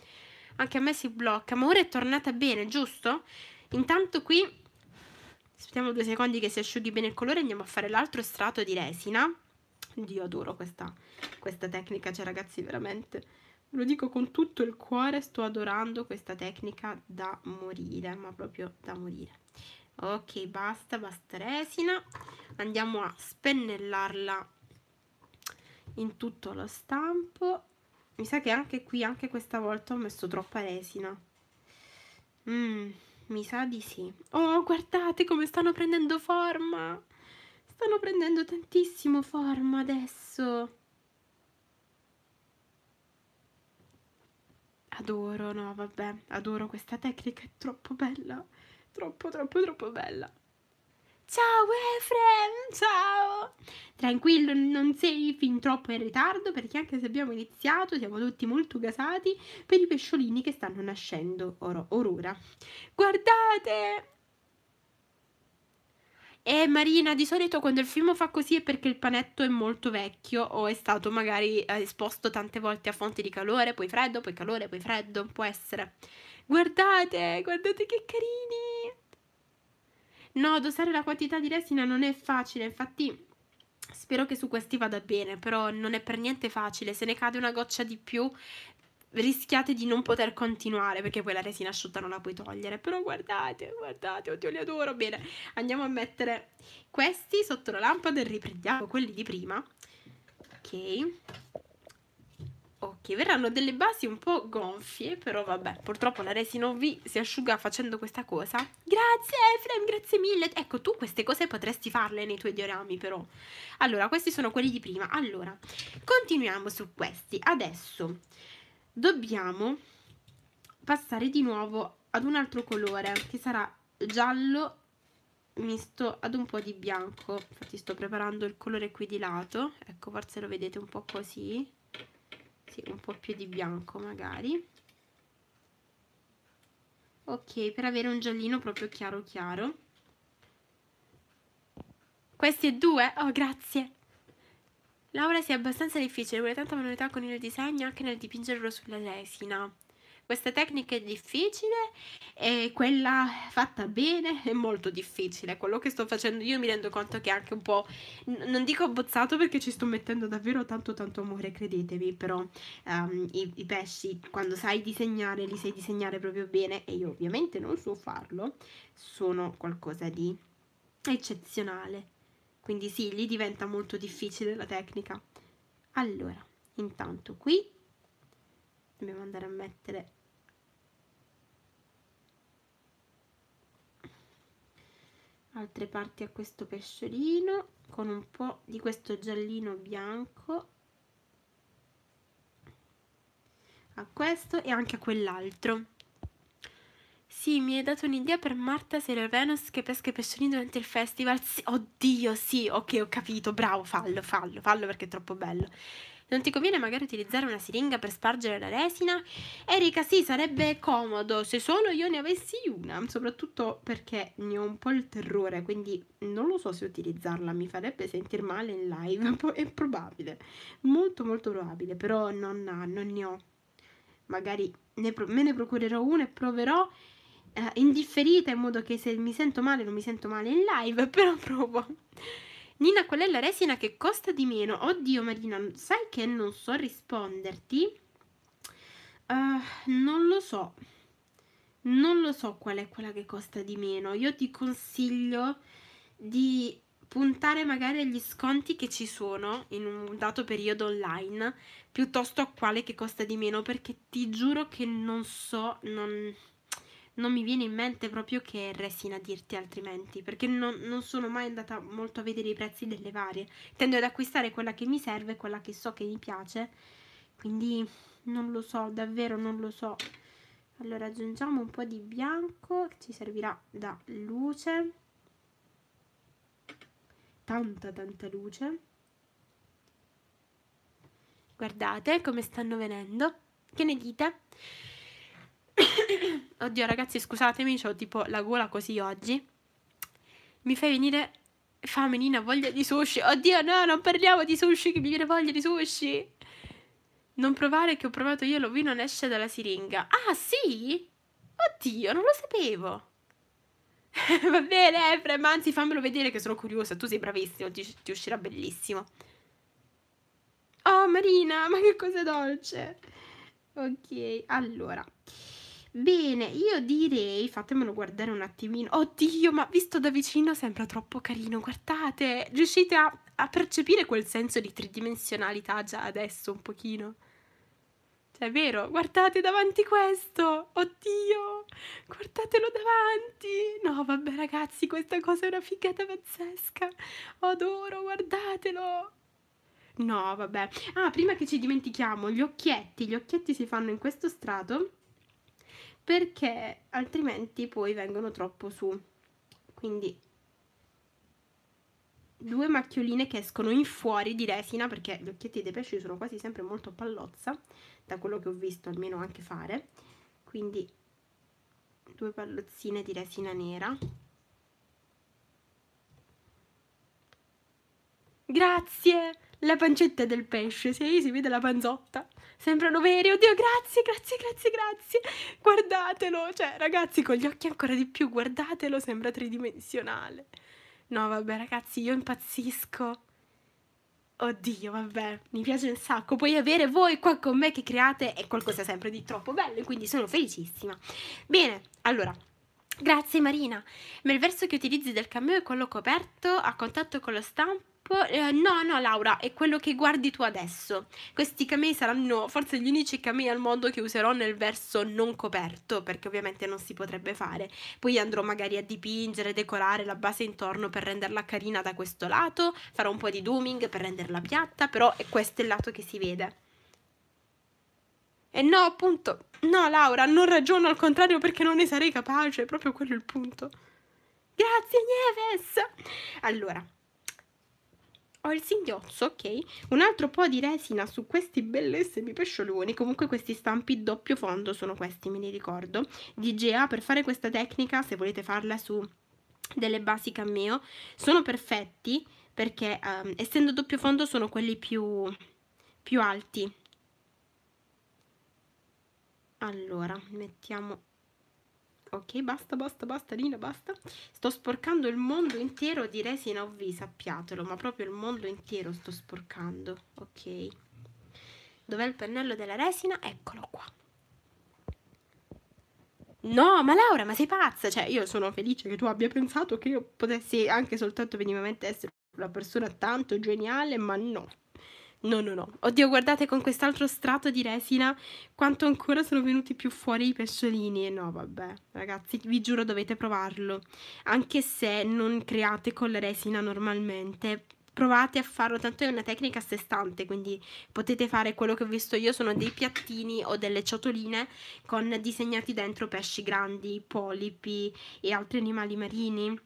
Anche a me si blocca, ma ora è tornata bene, giusto? Intanto qui, aspettiamo due secondi che si asciughi bene il colore, andiamo a fare l'altro strato di resina. Dio, adoro questa, questa tecnica, cioè ragazzi, veramente lo dico con tutto il cuore, sto adorando questa tecnica da morire, ma proprio da morire ok basta basta resina andiamo a spennellarla in tutto lo stampo mi sa che anche qui anche questa volta ho messo troppa resina mm, mi sa di sì oh guardate come stanno prendendo forma stanno prendendo tantissimo forma adesso adoro no vabbè adoro questa tecnica è troppo bella troppo troppo troppo bella. Ciao Efrem, ciao! Tranquillo, non sei fin troppo in ritardo perché anche se abbiamo iniziato siamo tutti molto gasati per i pesciolini che stanno nascendo or- orora. Guardate! Eh Marina, di solito quando il film fa così è perché il panetto è molto vecchio o è stato magari eh, esposto tante volte a fonti di calore, poi freddo, poi calore, poi freddo, può essere. Guardate, guardate che carini! No, dosare la quantità di resina non è facile, infatti spero che su questi vada bene, però non è per niente facile, se ne cade una goccia di più rischiate di non poter continuare perché poi la resina asciutta non la puoi togliere però guardate, guardate, oddio li adoro bene, andiamo a mettere questi sotto la lampada e riprendiamo quelli di prima ok che verranno delle basi un po' gonfie, però vabbè, purtroppo la resina UV si asciuga facendo questa cosa. Grazie Efrem, grazie mille. Ecco, tu queste cose potresti farle nei tuoi diorami però. Allora, questi sono quelli di prima. Allora, continuiamo su questi. Adesso dobbiamo passare di nuovo ad un altro colore, che sarà giallo misto ad un po' di bianco infatti sto preparando il colore qui di lato ecco forse lo vedete un po' così sì, un po' più di bianco magari ok per avere un giallino proprio chiaro chiaro questi e due? oh grazie Laura è abbastanza difficile, vuole tanta manualità con il disegno anche nel dipingerlo sulla resina. Questa tecnica è difficile e quella fatta bene è molto difficile. Quello che sto facendo io mi rendo conto che è anche un po', non dico abbozzato perché ci sto mettendo davvero tanto tanto amore, credetemi, però um, i, i pesci quando sai disegnare li sai disegnare proprio bene e io ovviamente non so farlo, sono qualcosa di eccezionale. Quindi sì, lì diventa molto difficile la tecnica. Allora, intanto qui dobbiamo andare a mettere altre parti a questo pesciolino con un po' di questo giallino bianco a questo e anche a quell'altro sì, mi hai dato un'idea per Marta Sailor Venus che pesca i pesciolini durante il festival. Sì, oddio, sì, ok, ho capito, bravo, fallo, fallo, fallo perché è troppo bello. Non ti conviene magari utilizzare una siringa per spargere la resina? Erika, sì, sarebbe comodo se solo io ne avessi una, soprattutto perché ne ho un po' il terrore, quindi non lo so se utilizzarla, mi farebbe sentire male in live, è probabile, molto molto probabile, però non, non ne ho. Magari ne me ne procurerò una e proverò eh, indifferita in modo che se mi sento male non mi sento male in live, però provo. Nina, qual è la resina che costa di meno? Oddio Marina, sai che non so risponderti? Uh, non lo so. Non lo so qual è quella che costa di meno. Io ti consiglio di puntare magari agli sconti che ci sono in un dato periodo online piuttosto a quale che costa di meno perché ti giuro che non so, non non mi viene in mente proprio che a dirti altrimenti, perché non, non, sono mai andata molto a vedere i prezzi delle varie. Tendo ad acquistare quella che mi serve, quella che so che mi piace, quindi non lo so, davvero non lo so. Allora aggiungiamo un po' di bianco che ci servirà da luce, tanta tanta luce. Guardate come stanno venendo, che ne dite? Oddio ragazzi scusatemi, ho tipo la gola così oggi. Mi fai venire famenina voglia di sushi. Oddio no, non parliamo di sushi che mi viene voglia di sushi. Non provare che ho provato io l'ovino non esce dalla siringa. Ah sì? Oddio, non lo sapevo. Va bene, Efrem, anzi fammelo vedere che sono curiosa. Tu sei bravissimo, ti, ti uscirà bellissimo. Oh Marina, ma che cosa dolce. Ok, allora. Bene, io direi, fatemelo guardare un attimino. Oddio, ma visto da vicino sembra troppo carino, guardate. Riuscite a, a percepire quel senso di tridimensionalità già adesso un pochino? Cioè, è vero, guardate davanti questo! Oddio! Guardatelo davanti! No, vabbè, ragazzi, questa cosa è una figata pazzesca! Adoro, guardatelo! No, vabbè. Ah, prima che ci dimentichiamo, gli occhietti. Gli occhietti si fanno in questo strato perché altrimenti poi vengono troppo su quindi due macchioline che escono in fuori di resina perché gli occhietti dei pesci sono quasi sempre molto pallozza da quello che ho visto almeno anche fare quindi due pallozzine di resina nera grazie la pancetta del pesce si, si vede la panzotta sembrano veri, oddio grazie, grazie, grazie, grazie, guardatelo, cioè ragazzi con gli occhi ancora di più, guardatelo, sembra tridimensionale. No vabbè ragazzi, io impazzisco. Oddio, vabbè, mi piace un sacco. puoi avere voi qua con me che create è qualcosa sempre di troppo bello, quindi sono felicissima. Bene, allora, Grazie Marina, ma il verso che utilizzi del cameo è quello coperto a contatto con la stampa? eh, no, no, Laura, è quello che guardi tu adesso. Questi camei saranno forse gli unici camei al mondo che userò nel verso non coperto, perché ovviamente non si potrebbe fare. Poi andrò magari a dipingere, decorare la base intorno per renderla carina da questo lato, farò un po' di dooming per renderla piatta, però è questo il lato che si vede. E no, appunto, no Laura, non ragiono al contrario perché non ne sarei capace, è proprio quello il punto. Grazie Nieves! Allora, ho il singhiozzo, ok? Un altro po' di resina su questi bellissimi pescioloni, comunque questi stampi doppio fondo sono questi, me li ricordo, di Gea per fare questa tecnica, se volete farla su delle basi cameo, sono perfetti perché um, essendo doppio fondo sono quelli più, più alti. Allora, mettiamo ok basta basta basta Lina basta sto sporcando il mondo intero di resina OV sappiatelo ma proprio il mondo intero sto sporcando ok dov'è il pennello della resina? eccolo qua No, ma Laura, ma sei pazza? Cioè, io sono felice che tu abbia pensato che io potessi anche soltanto minimamente essere una persona tanto geniale, ma no. No, no, no. Oddio, guardate con quest'altro strato di resina quanto ancora sono venuti più fuori i pesciolini. E No, vabbè, ragazzi, vi giuro dovete provarlo. Anche se non create con la resina normalmente, provate a farlo, tanto è una tecnica a sé stante, quindi potete fare quello che ho visto io, sono dei piattini o delle ciotoline con disegnati dentro pesci grandi, polipi e altri animali marini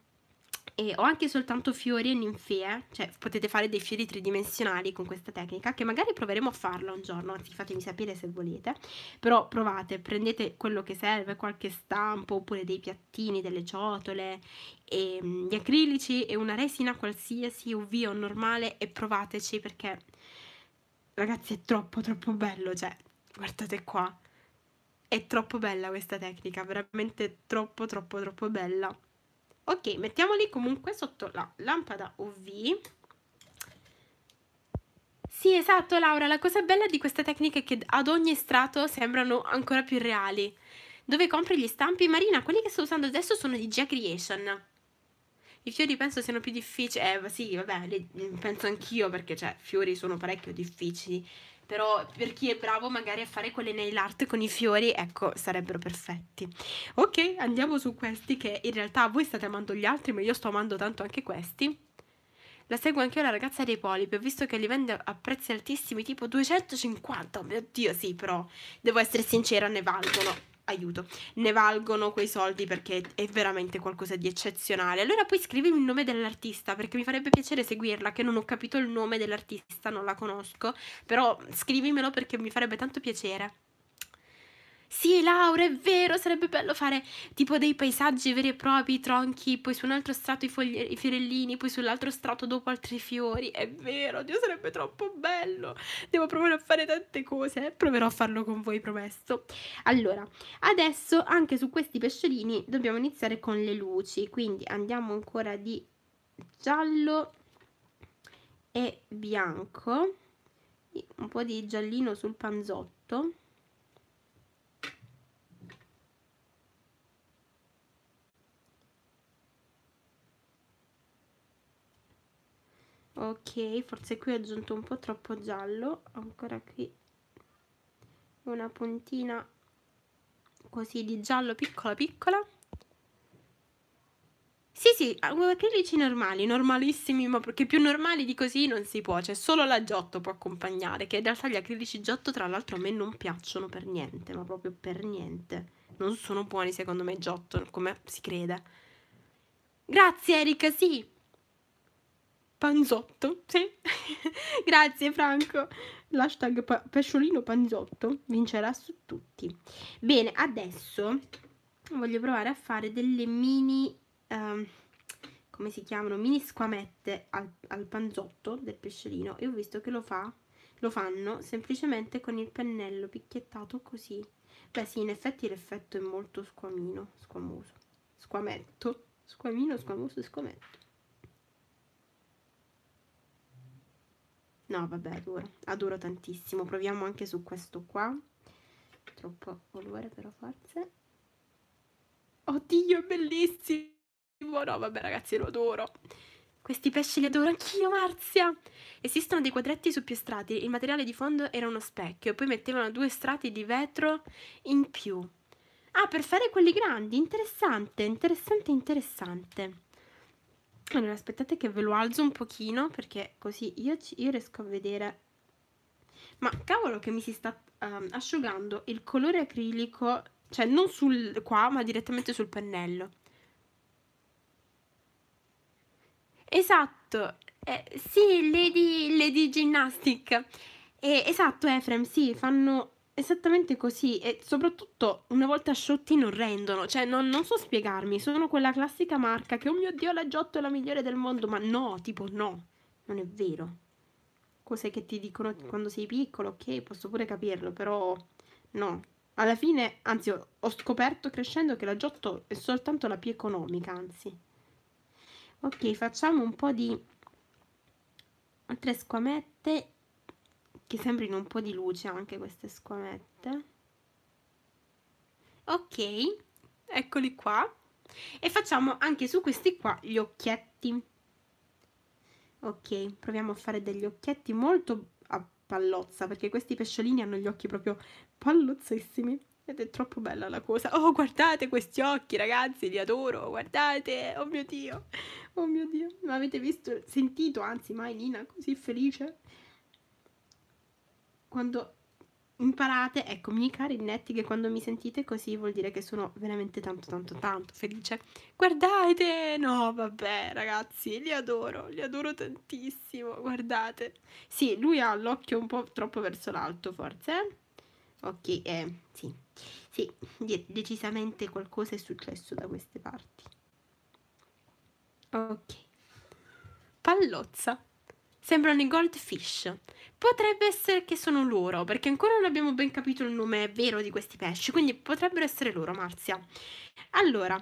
e ho anche soltanto fiori e ninfee, eh. cioè potete fare dei fiori tridimensionali con questa tecnica che magari proveremo a farla un giorno, anzi fatemi sapere se volete, però provate, prendete quello che serve, qualche stampo oppure dei piattini, delle ciotole, e, ehm, gli acrilici e una resina qualsiasi, UV o normale e provateci perché ragazzi è troppo troppo bello, cioè guardate qua, è troppo bella questa tecnica, veramente troppo troppo troppo bella ok mettiamoli comunque sotto la lampada UV sì esatto Laura la cosa bella di questa tecnica è che ad ogni strato sembrano ancora più reali dove compri gli stampi Marina quelli che sto usando adesso sono di Jack Creation i fiori penso siano più difficili eh sì vabbè penso anch'io perché cioè fiori sono parecchio difficili però per chi è bravo magari a fare quelle nail art con i fiori, ecco, sarebbero perfetti. Ok, andiamo su questi che in realtà voi state amando gli altri, ma io sto amando tanto anche questi. La seguo anche io la ragazza dei polipi, ho visto che li vende a prezzi altissimi, tipo 250, oh mio Dio, sì, però devo essere sincera, ne valgono aiuto, ne valgono quei soldi perché è veramente qualcosa di eccezionale. Allora poi scrivimi il nome dell'artista perché mi farebbe piacere seguirla, che non ho capito il nome dell'artista, non la conosco, però scrivimelo perché mi farebbe tanto piacere. Sì, Laura, è vero, sarebbe bello fare tipo dei paesaggi veri e propri, i tronchi, poi su un altro strato i, foglie, i fiorellini, poi sull'altro strato dopo altri fiori. È vero, Dio, sarebbe troppo bello. Devo provare a fare tante cose, eh? proverò a farlo con voi, promesso. Allora, adesso anche su questi pesciolini dobbiamo iniziare con le luci, quindi andiamo ancora di giallo e bianco, un po' di giallino sul panzotto. ok forse qui ho aggiunto un po' troppo giallo ancora qui una puntina così di giallo piccola piccola sì sì acrilici ah, normali normalissimi ma perché più normali di così non si può cioè solo la Giotto può accompagnare che in realtà gli acrilici Giotto tra l'altro a me non piacciono per niente ma proprio per niente non sono buoni secondo me Giotto come si crede grazie Erika sì panzotto, sì. Grazie Franco. L'hashtag pa pesciolino panzotto vincerà su tutti. Bene, adesso voglio provare a fare delle mini... Um, come si chiamano? Mini squamette al, al panzotto del pesciolino. E ho visto che lo fa lo fanno semplicemente con il pennello picchiettato così. Beh sì, in effetti l'effetto è molto squamino, squamoso, squametto, squamino, squamoso, squametto. no vabbè adoro adoro ah, tantissimo proviamo anche su questo qua troppo colore però forse oddio è bellissimo no vabbè ragazzi lo adoro questi pesci li adoro anch'io, Marzia! Esistono dei quadretti su più strati, il materiale di fondo era uno specchio e poi mettevano due strati di vetro in più. Ah, per fare quelli grandi, interessante, interessante, interessante. Allora, aspettate che ve lo alzo un pochino perché così io, io riesco a vedere. Ma cavolo che mi si sta um, asciugando il colore acrilico, cioè non sul qua, ma direttamente sul pennello. Esatto, eh, sì, Lady, lady Gymnastic. Eh, esatto, Efrem, sì, fanno Esattamente così e soprattutto una volta asciutti non rendono, cioè non, non, so spiegarmi, sono quella classica marca che oh mio dio la Giotto è la migliore del mondo, ma no, tipo no, non è vero. Cose che ti dicono mm. quando sei piccolo, ok, posso pure capirlo, però no. Alla fine, anzi, ho scoperto crescendo che la Giotto è soltanto la più economica, anzi. Ok, facciamo un po' di tre squamette che sembrino un po' di luce anche queste squamette ok eccoli qua e facciamo anche su questi qua gli occhietti ok proviamo a fare degli occhietti molto a pallozza perché questi pesciolini hanno gli occhi proprio pallozzissimi ed è troppo bella la cosa oh guardate questi occhi ragazzi li adoro guardate oh mio dio oh mio dio ma avete visto sentito anzi mai Lina così felice quando imparate, ecco miei cari netti che quando mi sentite così vuol dire che sono veramente tanto tanto tanto felice guardate, no vabbè ragazzi li adoro, li adoro tantissimo guardate, sì lui ha l'occhio un po' troppo verso l'alto forse ok, eh, sì sì, decisamente qualcosa è successo da queste parti ok pallozza sembrano i goldfish Potrebbe essere che sono loro, perché ancora non abbiamo ben capito il nome vero di questi pesci, quindi potrebbero essere loro, Marzia. Allora,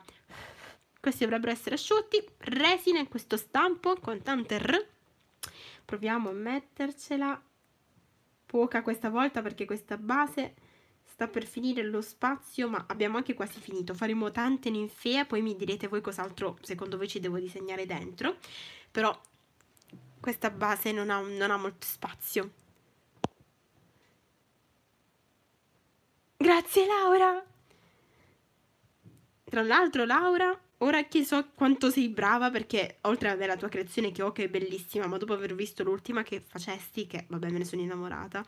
questi dovrebbero essere asciutti, resina in questo stampo con tante R. Proviamo a mettercela poca questa volta perché questa base sta per finire lo spazio, ma abbiamo anche quasi finito. Faremo tante ninfee, poi mi direte voi cos'altro secondo voi ci devo disegnare dentro. Però questa base non ha, non ha molto spazio. Grazie Laura! Tra l'altro Laura, ora che so quanto sei brava perché oltre alla tua creazione che ho che è bellissima, ma dopo aver visto l'ultima che facesti, che vabbè me ne sono innamorata,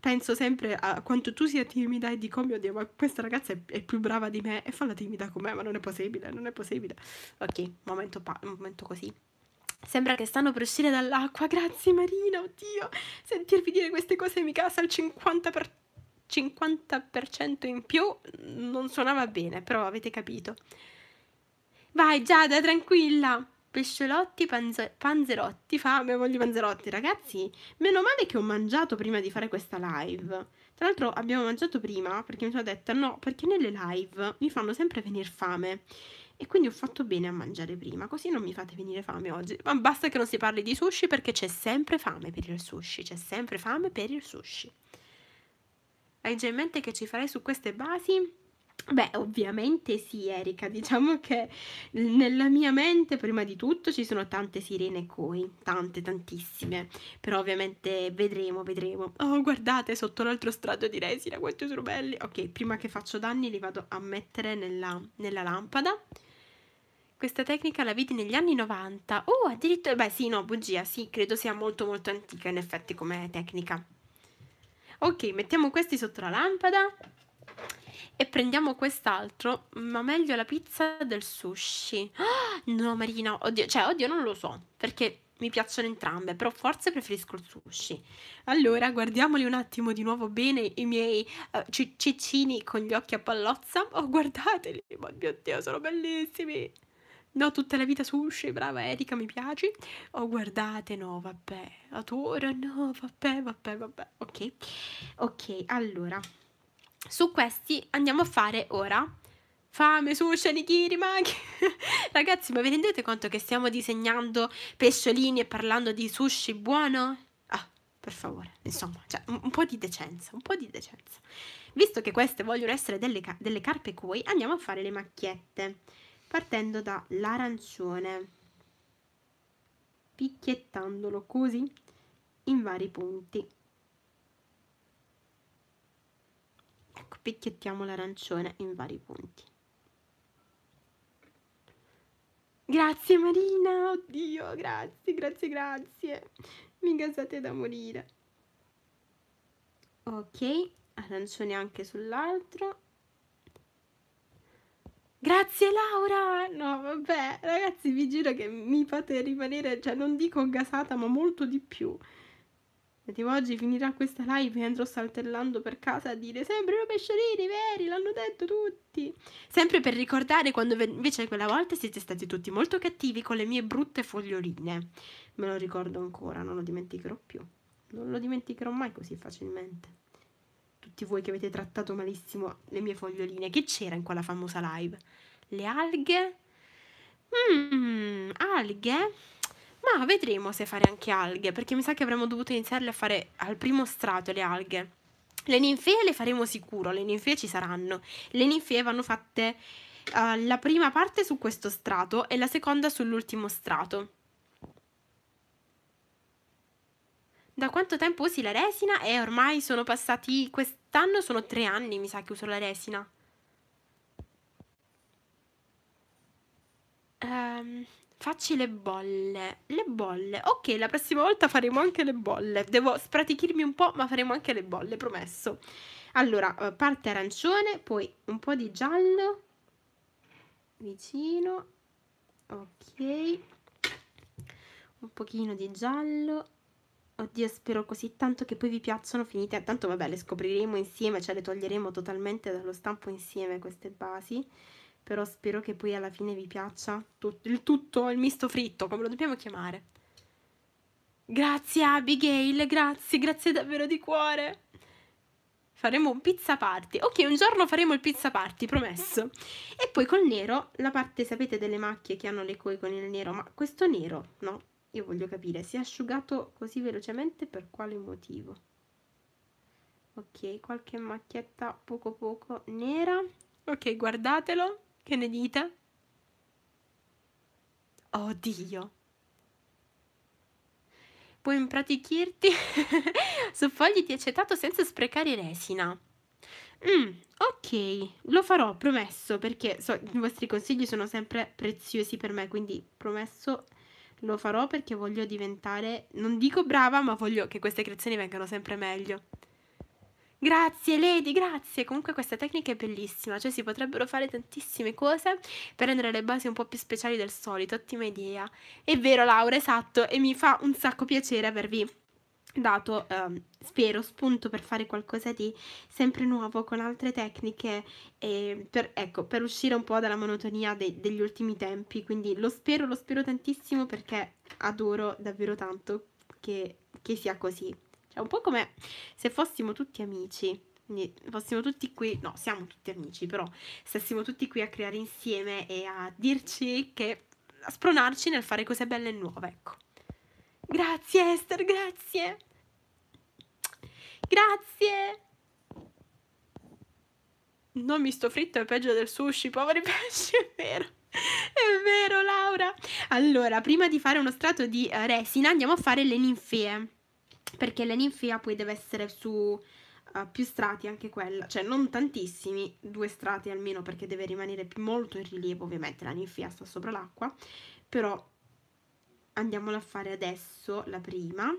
penso sempre a quanto tu sia timida e dico, oh mio Dio, ma questa ragazza è, è più brava di me e fa la timida con me, ma non è possibile, non è possibile. Ok, momento, momento così. Sembra che stanno per uscire dall'acqua. Grazie Marina, oddio. Sentirvi dire queste cose mi casa al 50%, per... 50 in più. Non suonava bene, però avete capito. Vai Giada, tranquilla. Pesciolotti, panzer panzerotti, fame, voglio panzerotti, ragazzi. Meno male che ho mangiato prima di fare questa live. Tra l'altro abbiamo mangiato prima perché mi sono detta no, perché nelle live mi fanno sempre venire fame e quindi ho fatto bene a mangiare prima, così non mi fate venire fame oggi. Ma basta che non si parli di sushi perché c'è sempre fame per il sushi, c'è sempre fame per il sushi. Hai già in mente che ci farei su queste basi? Beh, ovviamente sì, Erika. Diciamo che nella mia mente, prima di tutto, ci sono tante sirene coi, tante, tantissime. Però ovviamente vedremo, vedremo. Oh, guardate, sotto l'altro strato di resina, quanti sono belli. Ok, prima che faccio danni li vado a mettere nella, nella lampada. Questa tecnica la vidi negli anni 90. Oh, addirittura... Beh, sì, no, bugia, sì, credo sia molto molto antica in effetti come tecnica. Ok, mettiamo questi sotto la lampada e prendiamo quest'altro, ma meglio la pizza del sushi. no, Marina, oddio, cioè, oddio, non lo so, perché mi piacciono entrambe, però forse preferisco il sushi. Allora, guardiamoli un attimo di nuovo bene i miei uh, ciccini con gli occhi a pallozza. Oh, guardateli, oh mio Dio, sono bellissimi. No, tutta la vita sushi, brava Erika, mi piaci. Oh, guardate, no, vabbè, adoro, no, vabbè, vabbè, vabbè. Ok, ok, allora, su questi andiamo a fare ora fame, sushi, nigiri, maghi. Ragazzi, ma vi rendete conto che stiamo disegnando pesciolini e parlando di sushi buono? Ah, per favore, insomma, cioè, un, po' di decenza, un po' di decenza. Visto che queste vogliono essere delle, delle carpe cuoi, andiamo a fare le macchiette, partendo dall'arancione, picchiettandolo così in vari punti. ecco picchiettiamo l'arancione in vari punti grazie Marina oddio grazie grazie grazie mi gasate da morire ok arancione anche sull'altro Grazie Laura! No, vabbè, ragazzi, vi giuro che mi fate rimanere, cioè non dico gasata, ma molto di più. Tipo oggi finirà questa live e andrò saltellando per casa a dire sempre Sembrano pesciolini veri, l'hanno detto tutti Sempre per ricordare quando invece quella volta siete stati tutti molto cattivi con le mie brutte foglioline Me lo ricordo ancora, non lo dimenticherò più Non lo dimenticherò mai così facilmente Tutti voi che avete trattato malissimo le mie foglioline Che c'era in quella famosa live? Le alghe? Mmm, alghe? Ma vedremo se fare anche alghe, perché mi sa che avremmo dovuto iniziarle a fare al primo strato le alghe. Le ninfee le faremo sicuro, le ninfee ci saranno. Le ninfee vanno fatte uh, la prima parte su questo strato e la seconda sull'ultimo strato. Da quanto tempo usi la resina? E eh, ormai sono passati, quest'anno sono tre anni mi sa che uso la resina. Um, Facci le bolle, le bolle. Ok, la prossima volta faremo anche le bolle. Devo spratichirmi un po', ma faremo anche le bolle, promesso. Allora, eh, parte arancione, poi un po' di giallo. Vicino. Ok. Un pochino di giallo. Oddio, spero così tanto che poi vi piacciono finite. Tanto vabbè, le scopriremo insieme, cioè le toglieremo totalmente dallo stampo insieme queste basi però spero che poi alla fine vi piaccia tutto, il tutto, il misto fritto, come lo dobbiamo chiamare. Grazie Abigail, grazie, grazie davvero di cuore. Faremo un pizza party. Ok, un giorno faremo il pizza party, promesso. E poi col nero, la parte, sapete, delle macchie che hanno le coi con il nero, ma questo nero, no, io voglio capire, si è asciugato così velocemente per quale motivo? Ok, qualche macchietta poco poco nera. Ok, guardatelo. Che ne dite? Oddio! Oh, Puoi impratichirti su fogli di acetato senza sprecare resina. Mm, ok, lo farò, promesso, perché so, i vostri consigli sono sempre preziosi per me, quindi promesso lo farò perché voglio diventare, non dico brava, ma voglio che queste creazioni vengano sempre meglio. Grazie Lady, grazie. Comunque questa tecnica è bellissima, cioè si potrebbero fare tantissime cose per rendere le basi un po' più speciali del solito, ottima idea. È vero Laura, esatto, e mi fa un sacco piacere avervi dato, ehm, spero, spunto per fare qualcosa di sempre nuovo con altre tecniche e per, ecco, per uscire un po' dalla monotonia de degli ultimi tempi, quindi lo spero, lo spero tantissimo perché adoro davvero tanto che, che sia così. Cioè, un po' come se fossimo tutti amici. fossimo tutti qui, no, siamo tutti amici, però stessimo tutti qui a creare insieme e a dirci che a spronarci nel fare cose belle e nuove, ecco. Grazie Esther, grazie. Grazie. Non mi sto fritto, è peggio del sushi, poveri pesci, è vero. È vero, Laura. Allora, prima di fare uno strato di eh, resina, andiamo a fare le ninfee perché la ninfea poi deve essere su uh, più strati anche quella, cioè non tantissimi, due strati almeno perché deve rimanere molto in rilievo ovviamente, la ninfea sta sopra l'acqua, però andiamola a fare adesso la prima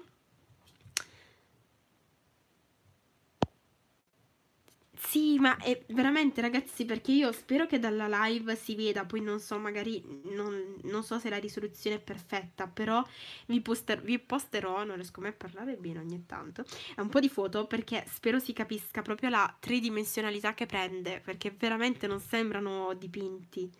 Sì, ma è eh, veramente ragazzi, perché io spero che dalla live si veda, poi non so, magari non, non so se la risoluzione è perfetta, però vi, poster, vi posterò, non riesco mai a parlare bene ogni tanto, un po' di foto perché spero si capisca proprio la tridimensionalità che prende, perché veramente non sembrano dipinti.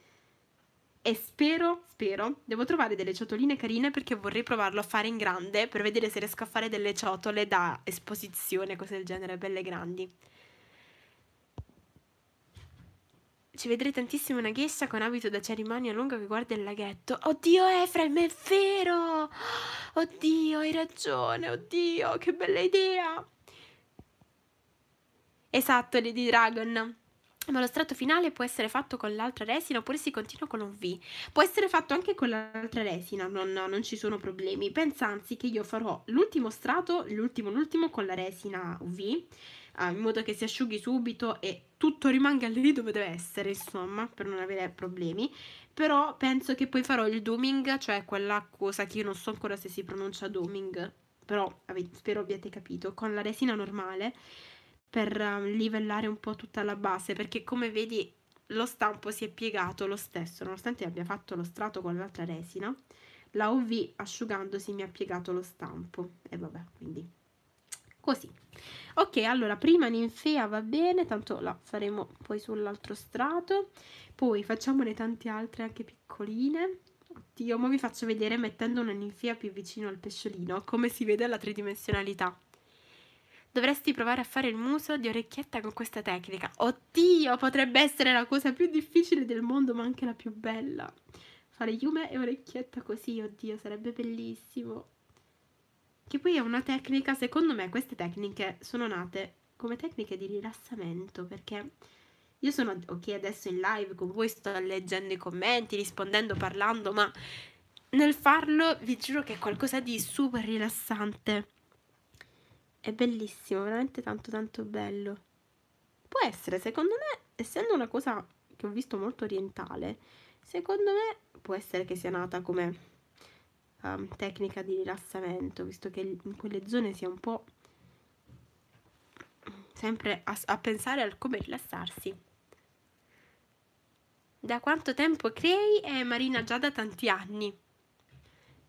E spero, spero, devo trovare delle ciotoline carine perché vorrei provarlo a fare in grande per vedere se riesco a fare delle ciotole da esposizione, cose del genere, belle grandi. ci vedrei tantissimo una ghessa con abito da cerimonia lunga che guarda il laghetto. Oddio, Efraim, è vero! Oddio, hai ragione, oddio, che bella idea! Esatto, Lady Dragon. Ma lo strato finale può essere fatto con l'altra resina oppure si continua con un V. Può essere fatto anche con l'altra resina, non, non ci sono problemi. Pensa anzi che io farò l'ultimo strato, l'ultimo, l'ultimo con la resina V. Ah, in modo che si asciughi subito e tutto rimanga lì dove deve essere, insomma, per non avere problemi. Però penso che poi farò il doming, cioè quella cosa che io non so ancora se si pronuncia doming, però spero abbiate capito, con la resina normale per um, livellare un po' tutta la base, perché come vedi lo stampo si è piegato lo stesso, nonostante abbia fatto lo strato con l'altra resina, la UV asciugandosi mi ha piegato lo stampo e vabbè, quindi così ok allora prima ninfea va bene tanto la faremo poi sull'altro strato poi facciamone tante altre anche piccoline oddio ma vi faccio vedere mettendo una ninfea più vicino al pesciolino come si vede la tridimensionalità dovresti provare a fare il muso di orecchietta con questa tecnica oddio potrebbe essere la cosa più difficile del mondo ma anche la più bella fare yume e orecchietta così oddio sarebbe bellissimo che poi è una tecnica, secondo me queste tecniche sono nate come tecniche di rilassamento perché io sono ok adesso in live con voi, sto leggendo i commenti, rispondendo, parlando, ma nel farlo vi giuro che è qualcosa di super rilassante. È bellissimo, veramente tanto tanto bello. Può essere, secondo me, essendo una cosa che ho visto molto orientale, secondo me può essere che sia nata come questa ehm, tecnica di rilassamento, visto che in quelle zone si è un po' sempre a, a pensare al come rilassarsi. Da quanto tempo crei? È eh, Marina già da tanti anni.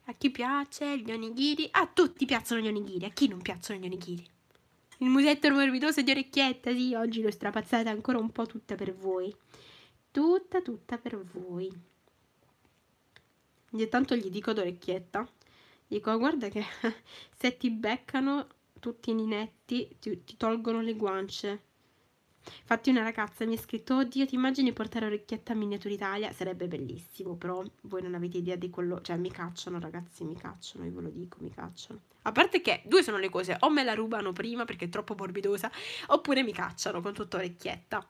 A chi piace gli onigiri? A tutti piacciono gli onigiri, a chi non piacciono gli onigiri? Il musetto morbidoso di orecchietta, sì, oggi l'ho strapazzata ancora un po' tutta per voi. Tutta, tutta per voi ogni tanto gli dico ad orecchietta, dico ah, guarda che se ti beccano tutti i ninetti ti, ti tolgono le guance. Infatti una ragazza mi ha scritto, oddio ti immagini portare orecchietta a Miniatura Italia? Sarebbe bellissimo, però voi non avete idea di quello, cioè mi cacciano ragazzi, mi cacciano, io ve lo dico, mi cacciano. A parte che due sono le cose, o me la rubano prima perché è troppo morbidosa, oppure mi cacciano con tutta orecchietta.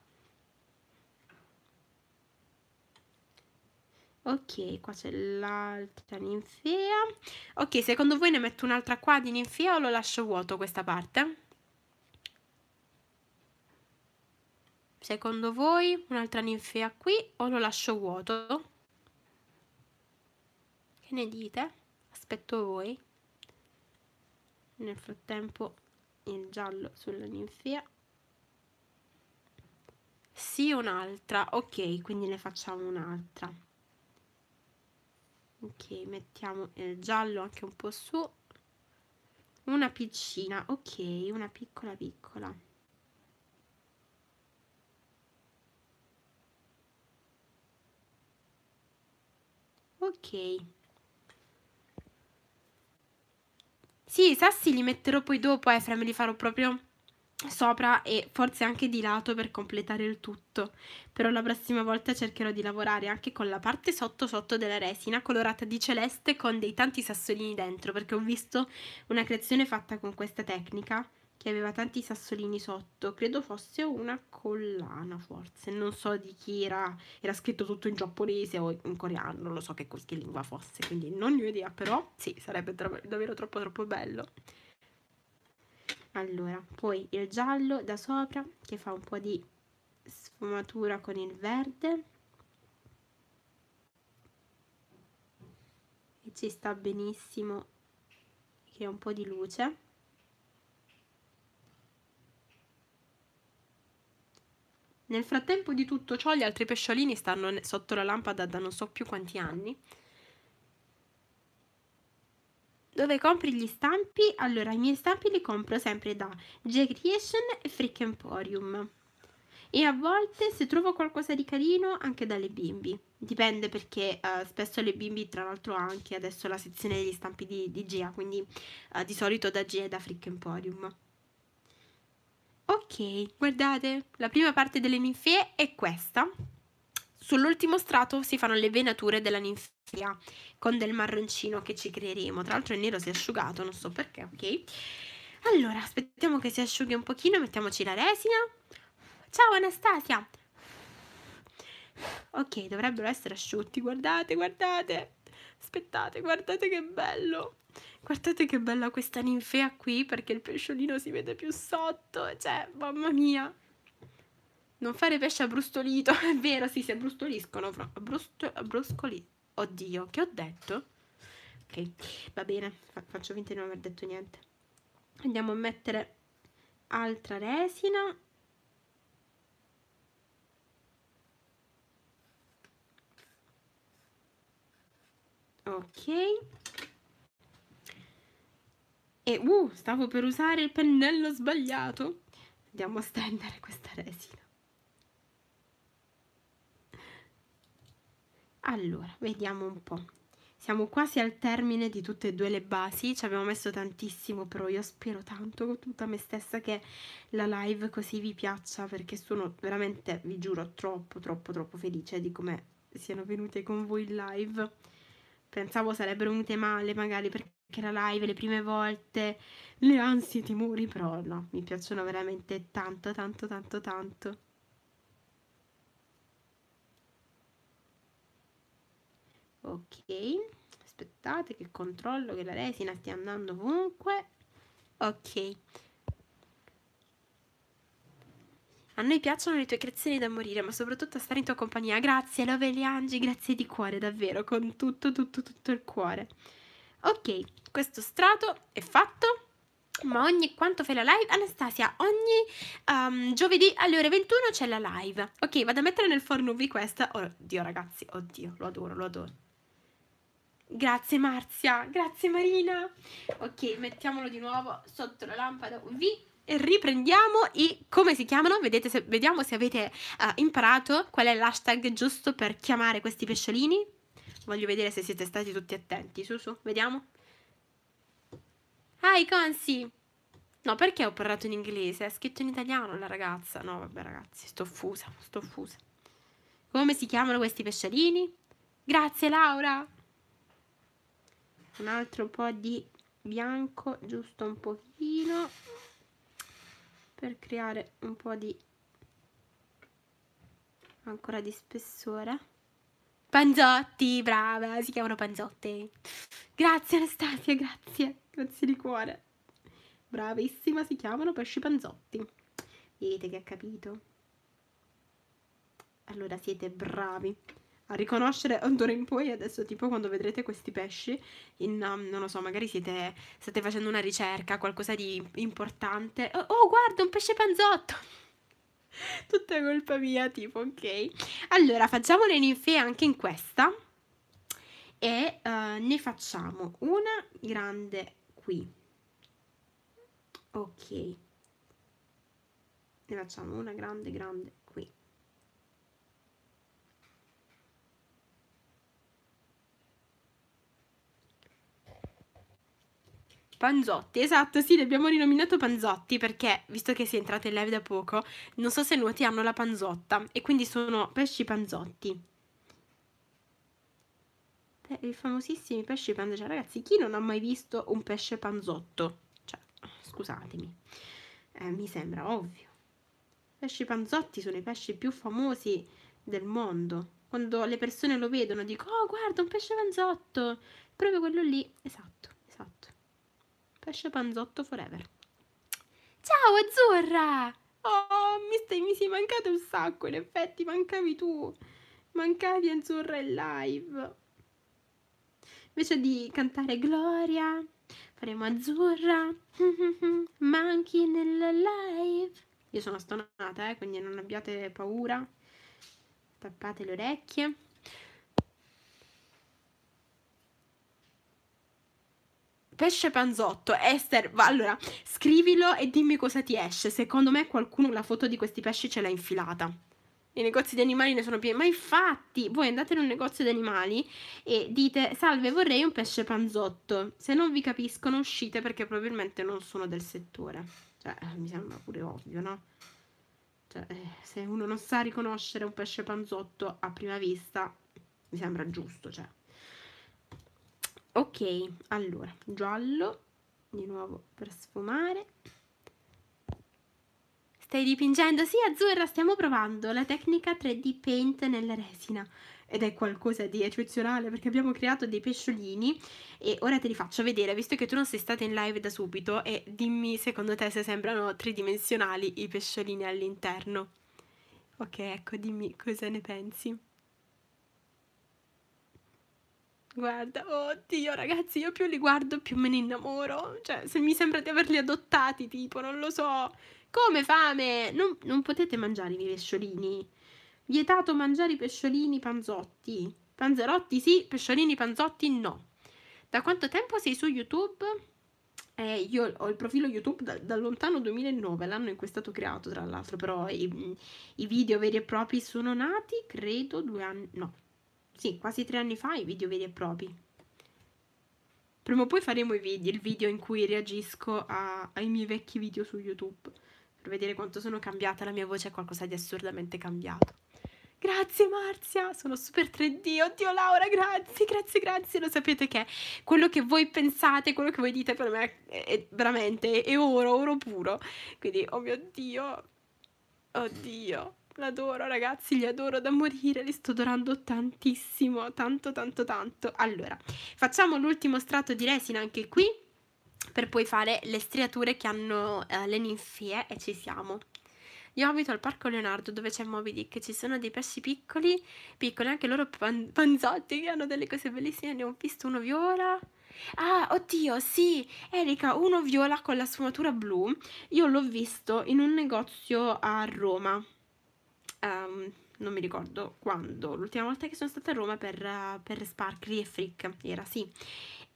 Ok, qua c'è l'altra ninfea. Ok, secondo voi ne metto un'altra qua di ninfea o lo lascio vuoto questa parte? Secondo voi un'altra ninfea qui o lo lascio vuoto? Che ne dite? Aspetto voi. Nel frattempo il giallo sulla ninfea. Sì, un'altra. Ok, quindi ne facciamo un'altra ok mettiamo il eh, giallo anche un po' su una piccina ok una piccola piccola ok sì i sassi li metterò poi dopo Efra eh, me li farò proprio sopra e forse anche di lato per completare il tutto però la prossima volta cercherò di lavorare anche con la parte sotto sotto della resina colorata di celeste con dei tanti sassolini dentro perché ho visto una creazione fatta con questa tecnica che aveva tanti sassolini sotto credo fosse una collana forse non so di chi era era scritto tutto in giapponese o in coreano non lo so che, che lingua fosse quindi non ne ho idea però sì sarebbe davvero troppo troppo bello allora poi il giallo da sopra che fa un po' di sfumatura con il verde e ci sta benissimo che è un po' di luce nel frattempo di tutto ciò gli altri pesciolini stanno sotto la lampada da non so più quanti anni dove compri gli stampi? Allora, i miei stampi li compro sempre da J Creation e Freak Emporium. E a volte, se trovo qualcosa di carino, anche dalle bimbi. Dipende perché uh, spesso le bimbi, tra l'altro, ha anche adesso la sezione degli stampi di, di Gia, quindi uh, di solito da Gia e da Freak Emporium. Ok, guardate, la prima parte delle ninfee è questa. Sull'ultimo strato si fanno le venature della ninfea con del marroncino che ci creeremo. Tra l'altro il nero si è asciugato, non so perché, ok? Allora, aspettiamo che si asciughi un pochino, mettiamoci la resina. Ciao Anastasia! Ok, dovrebbero essere asciutti, guardate, guardate! Aspettate, guardate che bello! Guardate che bella questa ninfea qui perché il pesciolino si vede più sotto, cioè, mamma mia! Non fare pesce abbrustolito. È vero, sì, si abbrustoliscono. Abbrusto, abbruscoli. Oddio, che ho detto? Ok, va bene. Faccio finta di non aver detto niente. Andiamo a mettere altra resina. Ok. E uh, stavo per usare il pennello sbagliato. Andiamo a stendere questa resina. Allora, vediamo un po'. Siamo quasi al termine di tutte e due le basi, ci abbiamo messo tantissimo, però io spero tanto con tutta me stessa che la live così vi piaccia, perché sono veramente, vi giuro, troppo, troppo, troppo felice di come siano venute con voi in live. Pensavo sarebbero venute male magari perché la live le prime volte, le ansie, i timori, però no, mi piacciono veramente tanto, tanto, tanto, tanto. ok aspettate che controllo che la resina stia andando ovunque ok a noi piacciono le tue creazioni da morire ma soprattutto a stare in tua compagnia grazie Love angi grazie di cuore davvero con tutto tutto tutto il cuore ok questo strato è fatto ma ogni quanto fai la live Anastasia ogni um, giovedì alle ore 21 c'è la live ok vado a mettere nel forno UV questa oddio ragazzi oddio lo adoro lo adoro Grazie Marzia, grazie Marina. Ok, mettiamolo di nuovo sotto la lampada UV e riprendiamo i come si chiamano, Vedete se, vediamo se avete uh, imparato qual è l'hashtag giusto per chiamare questi pesciolini. Voglio vedere se siete stati tutti attenti, su su, vediamo. Hi Consi! No, perché ho parlato in inglese? È scritto in italiano la ragazza. No, vabbè ragazzi, sto fusa, sto fusa. Come si chiamano questi pesciolini? Grazie Laura! un altro po' di bianco giusto un pochino per creare un po' di ancora di spessore panzotti brava si chiamano panzotti grazie Anastasia grazie grazie di cuore bravissima si chiamano pesci panzotti vedete che ha capito allora siete bravi a riconoscere d'ora in poi adesso tipo quando vedrete questi pesci in, um, non lo so magari siete, state facendo una ricerca qualcosa di importante oh, oh guarda un pesce panzotto tutta colpa mia tipo ok allora facciamo le ninfee anche in questa e uh, ne facciamo una grande qui ok ne facciamo una grande grande Panzotti, esatto, sì, l'abbiamo rinominato Panzotti perché, visto che si è entrata in live da poco, non so se i nuoti hanno la panzotta e quindi sono pesci panzotti. Eh, I famosissimi pesci panzotti, cioè, ragazzi, chi non ha mai visto un pesce panzotto? Cioè, scusatemi, eh, mi sembra ovvio. I pesci panzotti sono i pesci più famosi del mondo. Quando le persone lo vedono dico, oh guarda un pesce panzotto, proprio quello lì, esatto pesce panzotto forever. Ciao Azzurra! Oh, mi, stai, mi sei mancato un sacco, in effetti mancavi tu. Mancavi Azzurra in live. Invece di cantare Gloria, faremo Azzurra. Manchi nella live. Io sono stonata, eh, quindi non abbiate paura. Tappate le orecchie. pesce panzotto, Esther, va, allora scrivilo e dimmi cosa ti esce. Secondo me qualcuno la foto di questi pesci ce l'ha infilata. I negozi di animali ne sono pieni, ma infatti voi andate in un negozio di animali e dite salve vorrei un pesce panzotto. Se non vi capiscono uscite perché probabilmente non sono del settore. Cioè, eh, mi sembra pure ovvio, no? Cioè, eh, se uno non sa riconoscere un pesce panzotto a prima vista, mi sembra giusto, cioè ok allora giallo di nuovo per sfumare stai dipingendo sì azzurra stiamo provando la tecnica 3d paint nella resina ed è qualcosa di eccezionale perché abbiamo creato dei pesciolini e ora te li faccio vedere visto che tu non sei stata in live da subito e dimmi secondo te se sembrano tridimensionali i pesciolini all'interno ok ecco dimmi cosa ne pensi Guarda, oddio ragazzi, io più li guardo più me ne innamoro. Cioè, se mi sembra di averli adottati, tipo, non lo so. Come fame? Non, non potete mangiare i miei pesciolini. Vietato mangiare i pesciolini panzotti. Panzerotti sì, pesciolini panzotti no. Da quanto tempo sei su YouTube? Eh, io ho il profilo YouTube da, da lontano 2009, l'anno in cui è stato creato tra l'altro, però i, i video veri e propri sono nati, credo, due anni... no, sì, quasi tre anni fa, i video veri e propri. Prima o poi faremo i video, il video in cui reagisco a, ai miei vecchi video su YouTube, per vedere quanto sono cambiata, la mia voce è qualcosa di assurdamente cambiato. Grazie Marzia, sono super 3D, oddio Laura, grazie, grazie, grazie, lo sapete che quello che voi pensate, quello che voi dite per me è, veramente, è oro, oro puro, quindi oh mio Dio, oddio l'adoro ragazzi, li adoro da morire, li sto adorando tantissimo, tanto tanto tanto. Allora, facciamo l'ultimo strato di resina anche qui, per poi fare le striature che hanno eh, le ninfie e ci siamo. Io abito al Parco Leonardo dove c'è Moby Dick, ci sono dei pesci piccoli, piccoli, anche loro pan panzotti che hanno delle cose bellissime, ne ho visto uno viola. Ah, oddio, sì, Erika, uno viola con la sfumatura blu, io l'ho visto in un negozio a Roma, um, non mi ricordo quando, l'ultima volta che sono stata a Roma per, uh, per Sparkly e Freak, era sì,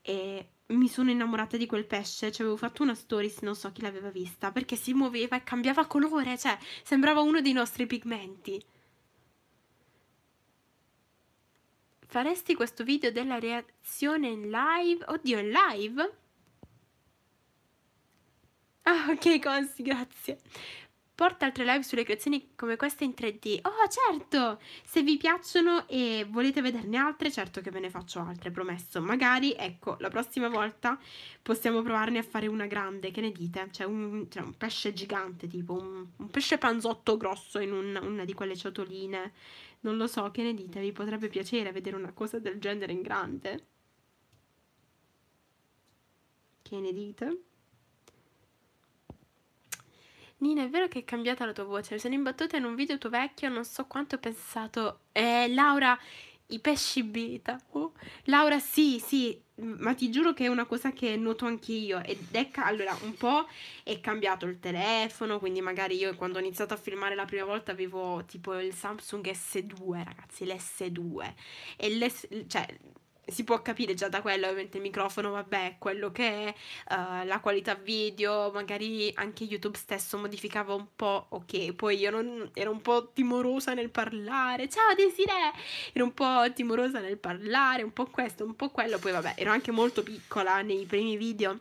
e mi sono innamorata di quel pesce, cioè avevo fatto una story, non so chi l'aveva vista, perché si muoveva e cambiava colore, cioè sembrava uno dei nostri pigmenti. Faresti questo video della reazione in live? Oddio, in live? Ah, ok, così, grazie supporta altre live sulle creazioni come queste in 3D. Oh, certo! Se vi piacciono e volete vederne altre, certo che ve ne faccio altre, promesso. Magari, ecco, la prossima volta possiamo provarne a fare una grande, che ne dite? Cioè un, cioè un pesce gigante, tipo un, un, pesce panzotto grosso in un, una di quelle ciotoline. Non lo so, che ne dite? Vi potrebbe piacere vedere una cosa del genere in grande? Che ne dite? Nina, è vero che è cambiata la tua voce? Mi sono imbattuta in un video tuo vecchio, non so quanto ho pensato. Eh, Laura, i pesci beta. Oh. Laura, sì, sì, ma ti giuro che è una cosa che noto anch'io. Ed è, allora, un po' è cambiato il telefono, quindi magari io quando ho iniziato a filmare la prima volta avevo tipo il Samsung S2, ragazzi, l'S2. E l'S, cioè, si può capire già da quello, ovviamente il microfono, vabbè, quello che è, uh, la qualità video, magari anche YouTube stesso modificava un po', ok, poi io non, ero un po' timorosa nel parlare, ciao Desiree, ero un po' timorosa nel parlare, un po' questo, un po' quello, poi vabbè, ero anche molto piccola nei primi video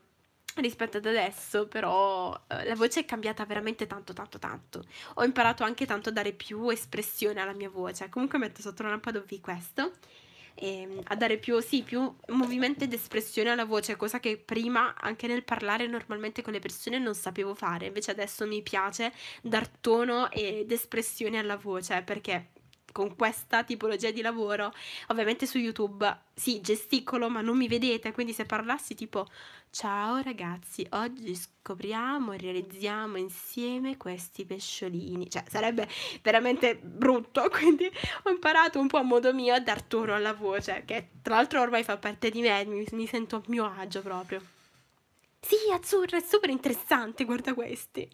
rispetto ad adesso, però eh, la voce è cambiata veramente tanto, tanto, tanto. Ho imparato anche tanto a dare più espressione alla mia voce. Comunque metto sotto la lampada V questo ehm, a dare più, sì, più movimento ed espressione alla voce, cosa che prima anche nel parlare normalmente con le persone non sapevo fare, invece adesso mi piace dar tono ed espressione alla voce perché con questa tipologia di lavoro, ovviamente su YouTube sì, gesticolo, ma non mi vedete, quindi se parlassi tipo ciao ragazzi, oggi scopriamo e realizziamo insieme questi pesciolini, cioè sarebbe veramente brutto, quindi ho imparato un po' a modo mio a dar tono alla voce, cioè, che tra l'altro ormai fa parte di me, mi, mi sento a mio agio proprio. Sì, azzurro, è super interessante, guarda questi.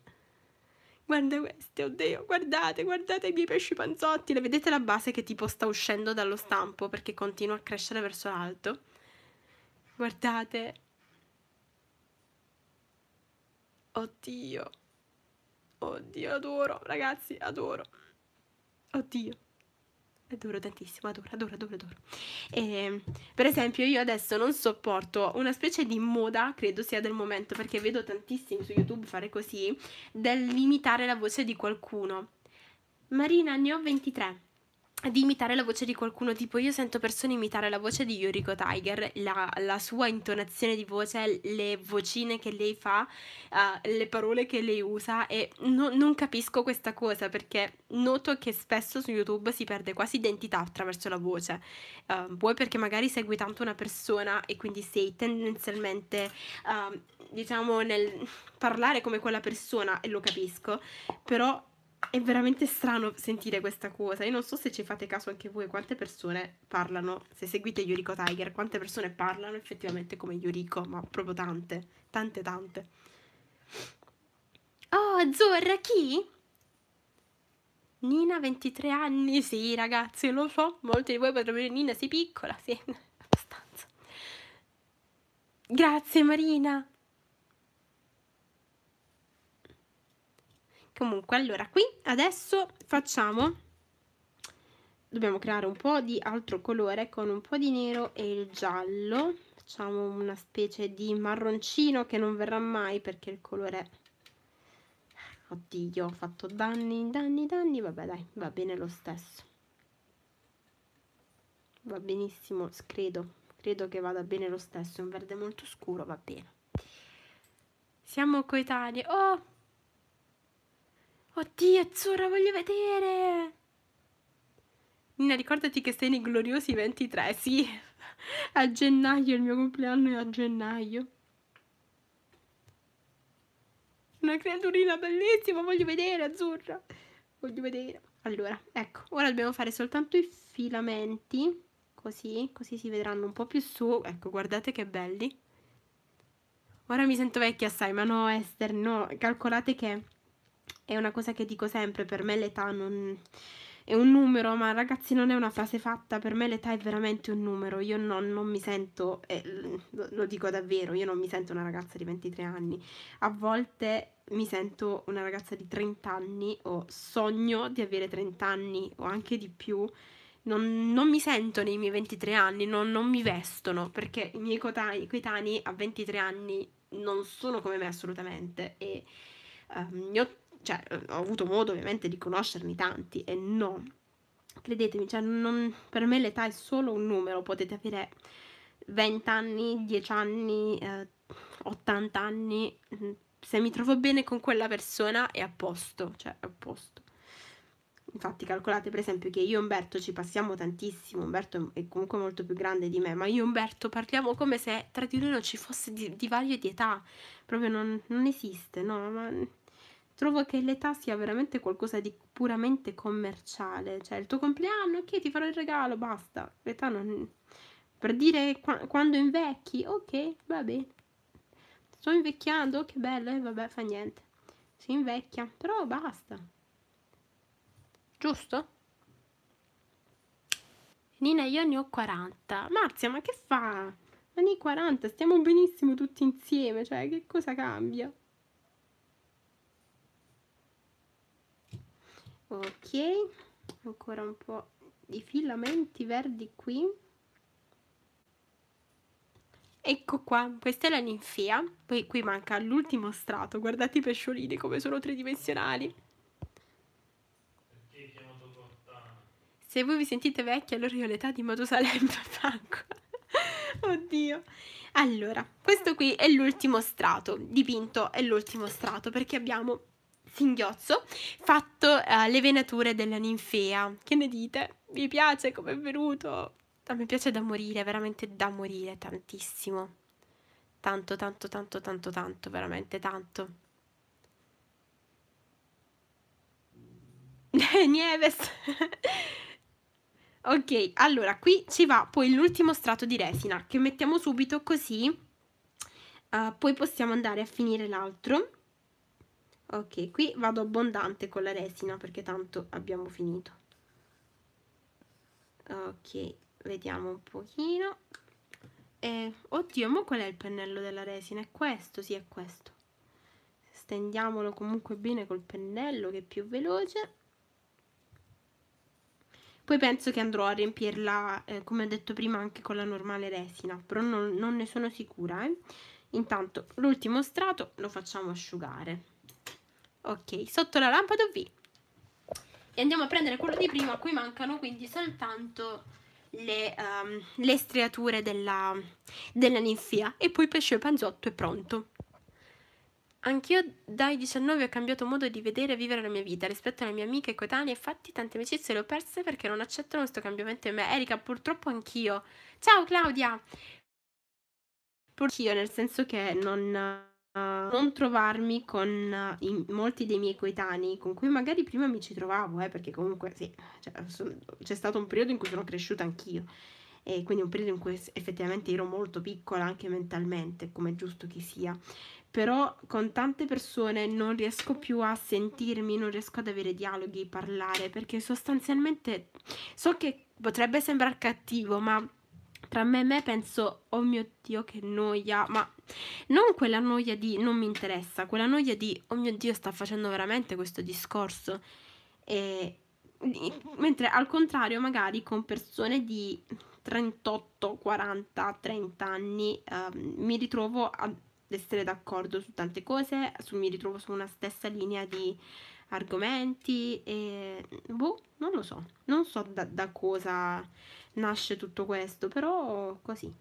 Guarda queste, oddio, guardate, guardate i miei pesci panzotti. Le vedete la base che tipo sta uscendo dallo stampo perché continua a crescere verso l'alto? Guardate. Oddio. Oddio, adoro, ragazzi, adoro. Oddio adoro tantissimo, adoro, adoro, adoro, adoro. per esempio io adesso non sopporto una specie di moda, credo sia del momento, perché vedo tantissimi su YouTube fare così, del limitare la voce di qualcuno. Marina, ne ho 23 di imitare la voce di qualcuno, tipo io sento persone imitare la voce di Yuriko Tiger, la, la sua intonazione di voce, le vocine che lei fa, uh, le parole che lei usa e no, non capisco questa cosa perché noto che spesso su YouTube si perde quasi identità attraverso la voce, uh, vuoi perché magari segui tanto una persona e quindi sei tendenzialmente, uh, diciamo, nel parlare come quella persona e lo capisco, però è veramente strano sentire questa cosa. Io non so se ci fate caso anche voi quante persone parlano, se seguite Yuriko Tiger, quante persone parlano effettivamente come Yuriko, ma proprio tante, tante tante. Oh, Azzurra, chi? Nina, 23 anni, sì ragazzi, lo so, molti di voi potrebbero dire Nina sei piccola, sì, abbastanza. Grazie Marina, comunque allora qui adesso facciamo dobbiamo creare un po' di altro colore con un po' di nero e il giallo facciamo una specie di marroncino che non verrà mai perché il colore oddio ho fatto danni danni danni vabbè dai va bene lo stesso va benissimo credo credo che vada bene lo stesso un verde molto scuro va bene siamo coetanei oh Oddio, azzurra, voglio vedere! Nina, ricordati che sei nei gloriosi 23, sì! A gennaio, il mio compleanno è a gennaio. Una creaturina bellissima, voglio vedere, azzurra! Voglio vedere. Allora, ecco, ora dobbiamo fare soltanto i filamenti, così, così si vedranno un po' più su. Ecco, guardate che belli. Ora mi sento vecchia, sai, ma no, Esther, no, calcolate che è una cosa che dico sempre, per me l'età non... È un numero, ma ragazzi non è una frase fatta, per me l'età è veramente un numero, io non, non mi sento, eh, lo dico davvero, io non mi sento una ragazza di 23 anni, a volte mi sento una ragazza di 30 anni o sogno di avere 30 anni o anche di più, non, non, mi sento nei miei 23 anni, non, non mi vestono, perché i miei coetanei a 23 anni non sono come me assolutamente. E um, ehm, ho cioè, eh, ho avuto modo ovviamente di conoscerne tanti e no, credetemi, cioè, non, per me l'età è solo un numero, potete avere 20 anni, 10 anni, eh, 80 anni, mm, se mi trovo bene con quella persona è a posto, cioè a posto. Infatti calcolate per esempio che io e Umberto ci passiamo tantissimo, Umberto è comunque molto più grande di me, ma io e Umberto parliamo come se tra di noi non ci fosse divario di, di età, proprio non, non esiste, no? Ma trovo che l'età sia veramente qualcosa di puramente commerciale, cioè il tuo compleanno, ok, ti farò il regalo, basta. L'età non per dire qu- quando invecchi, ok, va bene. Sto invecchiando, che bello, e eh, vabbè, fa niente. Si invecchia, però basta. Giusto? Nina, io ne ho 40. Marzia, ma che fa? Ma nei 40 stiamo benissimo tutti insieme, cioè che cosa cambia? ok ancora un po' di filamenti verdi qui ecco qua questa è la ninfea poi qui manca l'ultimo strato guardate i pesciolini come sono tridimensionali se voi vi sentite vecchi allora io ho l'età di Matusalemme Franco oddio allora questo qui è l'ultimo strato dipinto è l'ultimo strato perché abbiamo singhiozzo fatto uh, le venature della ninfea. Che ne dite? Mi piace come è venuto? A me piace da morire, veramente da morire, tantissimo. Tanto, tanto, tanto, tanto, tanto, veramente tanto. Nieves! ok, allora, qui ci va poi l'ultimo strato di resina, che mettiamo subito così... Uh, poi possiamo andare a finire l'altro ok qui vado abbondante con la resina perché tanto abbiamo finito ok vediamo un pochino eh, oddio ma qual è il pennello della resina è questo sì è questo stendiamolo comunque bene col pennello che è più veloce poi penso che andrò a riempirla eh, come ho detto prima anche con la normale resina però non, non ne sono sicura eh. intanto l'ultimo strato lo facciamo asciugare ok sotto la lampada V e andiamo a prendere quello di prima qui mancano quindi soltanto le, um, le striature della, della ninfia e poi pesce panzotto è pronto Anch'io dai 19 ho cambiato modo di vedere e vivere la mia vita rispetto alle mie amiche e coetanee, infatti tante amicizie le ho perse perché non accettano questo cambiamento in me. Erika, purtroppo anch'io. Ciao Claudia! Purtroppo anch'io, nel senso che non... Ah. non trovarmi con eh, in, molti dei miei coetanei con cui magari prima mi ci trovavo, eh, perché comunque sì, cioè, sono, c'è stato un periodo in cui sono cresciuta anch'io e quindi un periodo in cui effettivamente ero molto piccola anche mentalmente, come è giusto che sia. Però con tante persone non riesco più a sentirmi, non riesco ad avere dialoghi, parlare, perché sostanzialmente so che potrebbe sembrare cattivo, ma tra me e me penso, oh mio Dio, che noia, ma non quella noia di non mi interessa, quella noia di oh mio dio sta facendo veramente questo discorso, e, mentre al contrario magari con persone di 38, 40, 30 anni eh, mi ritrovo ad essere d'accordo su tante cose, su, mi ritrovo su una stessa linea di argomenti e boh, non lo so, non so da, da cosa nasce tutto questo, però così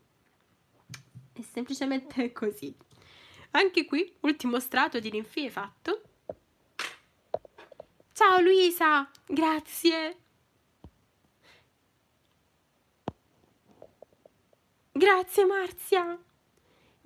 è semplicemente così anche qui ultimo strato di rinfie fatto ciao Luisa grazie grazie Marzia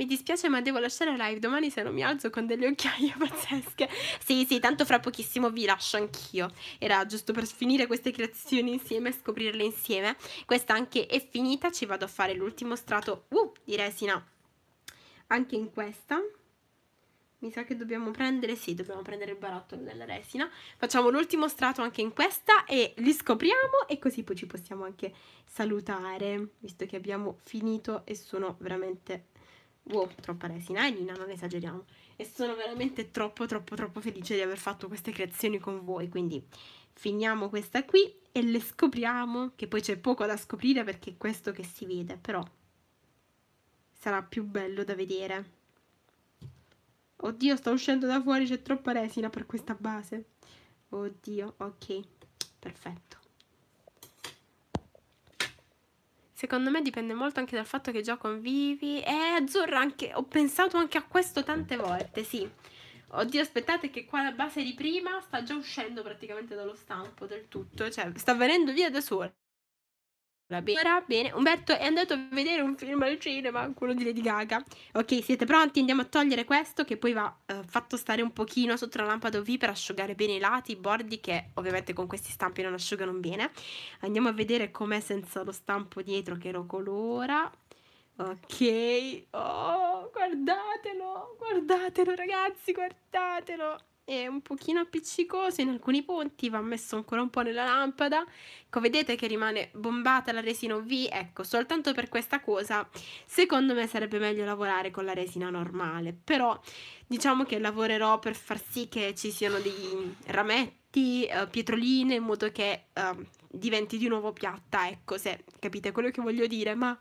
mi dispiace, ma devo lasciare live domani se non mi alzo con delle occhiaie pazzesche. Sì, sì, tanto fra pochissimo vi lascio anch'io. Era giusto per finire queste creazioni insieme, scoprirle insieme. Questa anche è finita, ci vado a fare l'ultimo strato uh, di resina. Anche in questa. Mi sa che dobbiamo prendere, sì, dobbiamo prendere il barattolo della resina. Facciamo l'ultimo strato anche in questa e li scopriamo e così poi ci possiamo anche salutare, visto che abbiamo finito e sono veramente wow, troppa resina, eh Nina, non esageriamo. E sono veramente troppo troppo troppo felice di aver fatto queste creazioni con voi, quindi finiamo questa qui e le scopriamo, che poi c'è poco da scoprire perché è questo che si vede, però sarà più bello da vedere. Oddio, sto uscendo da fuori, c'è troppa resina per questa base. Oddio, ok, perfetto. Secondo me dipende molto anche dal fatto che già convivi. È azzurra, anche, ho pensato anche a questo tante volte, sì. Oddio, aspettate che qua la base di prima sta già uscendo praticamente dallo stampo del tutto, cioè sta venendo via da sola. Va bene. Va bene. Umberto è andato a vedere un film al cinema, quello di Lady Gaga. Ok, siete pronti? Andiamo a togliere questo che poi va eh, fatto stare un pochino sotto la lampada UV per asciugare bene i lati, i bordi che ovviamente con questi stampi non asciugano bene. Andiamo a vedere com'è senza lo stampo dietro che lo colora. Ok, oh, guardatelo, guardatelo ragazzi, guardatelo è un pochino appiccicoso in alcuni punti, va messo ancora un po' nella lampada. Ecco, vedete che rimane bombata la resina UV? Ecco, soltanto per questa cosa, secondo me sarebbe meglio lavorare con la resina normale, però diciamo che lavorerò per far sì che ci siano dei rametti, eh, pietroline, in modo che eh, diventi di nuovo piatta, ecco, se capite quello che voglio dire, ma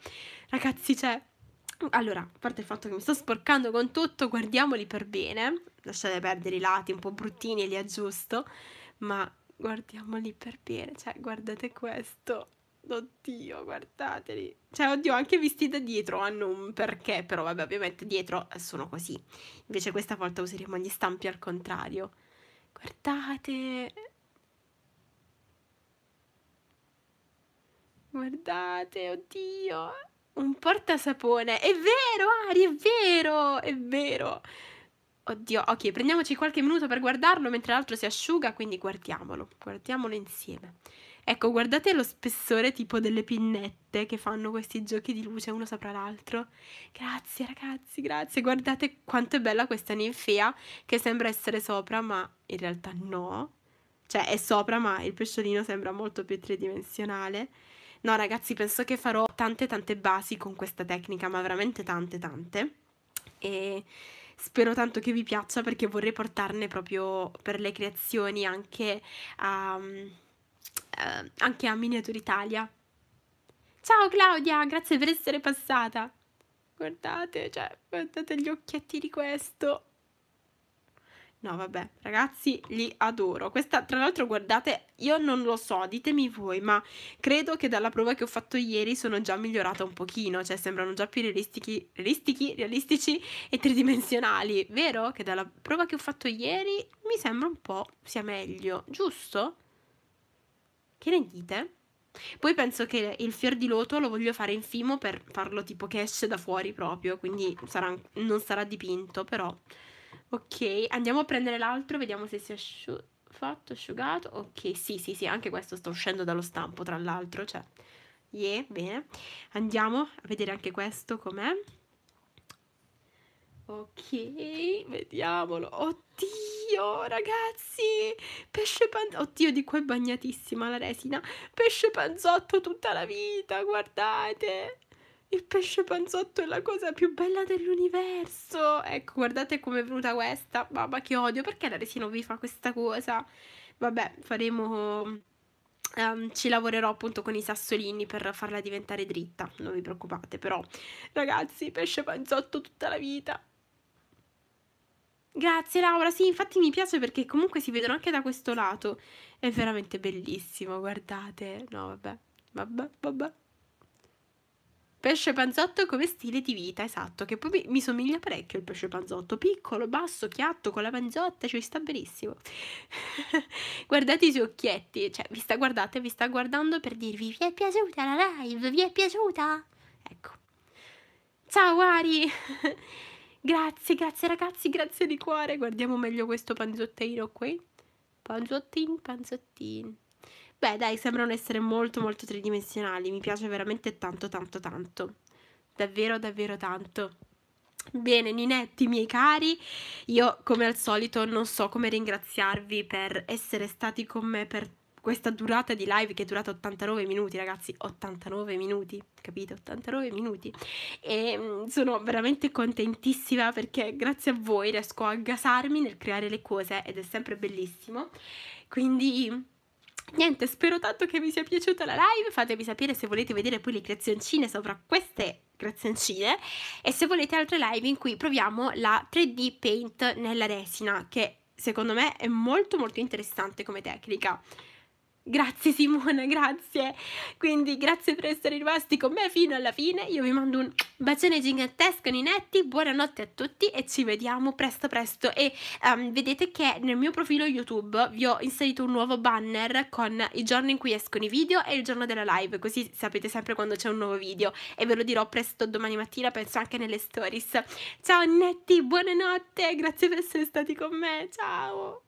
ragazzi, cioè allora, a parte il fatto che mi sto sporcando con tutto, guardiamoli per bene. Lasciate perdere i lati un po' bruttini e li aggiusto. Ma guardiamoli per bene. Cioè, guardate questo. Oddio, guardateli. Cioè, oddio, anche visti da dietro hanno un perché, però vabbè, ovviamente dietro sono così. Invece questa volta useremo gli stampi al contrario. Guardate. Guardate, oddio. Un portasapone. È vero, Ari, è vero, è vero. Oddio, ok, prendiamoci qualche minuto per guardarlo mentre l'altro si asciuga, quindi guardiamolo, guardiamolo insieme. Ecco, guardate lo spessore tipo delle pinnette che fanno questi giochi di luce uno sopra l'altro. Grazie ragazzi, grazie. Guardate quanto è bella questa ninfea che sembra essere sopra, ma in realtà no. Cioè è sopra, ma il pesciolino sembra molto più tridimensionale. No ragazzi, penso che farò tante tante basi con questa tecnica, ma veramente tante tante. E spero tanto che vi piaccia perché vorrei portarne proprio per le creazioni anche a, mm, eh, anche a Miniature Italia. Ciao Claudia, grazie per essere passata. Guardate, cioè, guardate gli occhietti di questo. No, vabbè, ragazzi, li adoro. Questa, tra l'altro, guardate, io non lo so, ditemi voi, ma credo che dalla prova che ho fatto ieri sono già migliorata un pochino, cioè sembrano già più realistici, realistici, realistici e tridimensionali, vero? Che dalla prova che ho fatto ieri mi sembra un po' sia meglio, giusto? Che ne dite? Poi penso che il fior di loto lo voglio fare in fimo per farlo tipo che esce da fuori proprio, quindi sarà, non sarà dipinto, però Ok, andiamo a prendere l'altro, vediamo se si è asciu fatto, asciugato. Ok, sì, sì, sì, anche questo sta uscendo dallo stampo, tra l'altro, cioè... Yeah, bene. Andiamo a vedere anche questo com'è. Ok, vediamolo. Oddio, ragazzi! Pesce panzotto. Oddio, di qua è bagnatissima la resina. Pesce panzotto tutta la vita, guardate. Il pesce panzotto è la cosa più bella dell'universo. Ecco, guardate come è venuta questa. Mamma, che odio. Perché la resina vi fa questa cosa? Vabbè, faremo... Um, ci lavorerò appunto con i sassolini per farla diventare dritta, non vi preoccupate però. Ragazzi, pesce panzotto tutta la vita. Grazie Laura, sì, infatti mi piace perché comunque si vedono anche da questo lato. È veramente bellissimo, guardate. No, vabbè, vabbè, vabbè. Pesce panzotto come stile di vita, esatto, che poi mi somiglia parecchio il pesce panzotto, piccolo, basso, chiatto, con la panzotta, ci cioè sta benissimo. Guardate i suoi occhietti, cioè vi sta, guardate, vi sta guardando per dirvi vi è piaciuta la live, vi è piaciuta? Ecco. Ciao Ari! grazie, grazie ragazzi, grazie di cuore, guardiamo meglio questo panzottino qui. Panzottin, panzottin. Beh, dai, sembrano essere molto molto tridimensionali, mi piace veramente tanto tanto tanto. Davvero davvero tanto. Bene, Ninetti, miei cari, io come al solito non so come ringraziarvi per essere stati con me per questa durata di live che è durata 89 minuti, ragazzi, 89 minuti, capite? 89 minuti. E mm, sono veramente contentissima perché grazie a voi riesco a gasarmi nel creare le cose ed è sempre bellissimo. Quindi niente spero tanto che vi sia piaciuta la live fatemi sapere se volete vedere poi le creazioncine sopra queste creazioncine e se volete altre live in cui proviamo la 3D Paint nella resina che secondo me è molto molto interessante come tecnica Grazie Simona, grazie. Quindi grazie per essere rimasti con me fino alla fine. Io vi mando un bacione gigantesco, Ninetti. Buonanotte a tutti e ci vediamo presto presto. E um, vedete che nel mio profilo YouTube vi ho inserito un nuovo banner con i giorni in cui escono i video e il giorno della live, così sapete sempre quando c'è un nuovo video. E ve lo dirò presto domani mattina, penso anche nelle stories. Ciao Netti, buonanotte, grazie per essere stati con me. Ciao.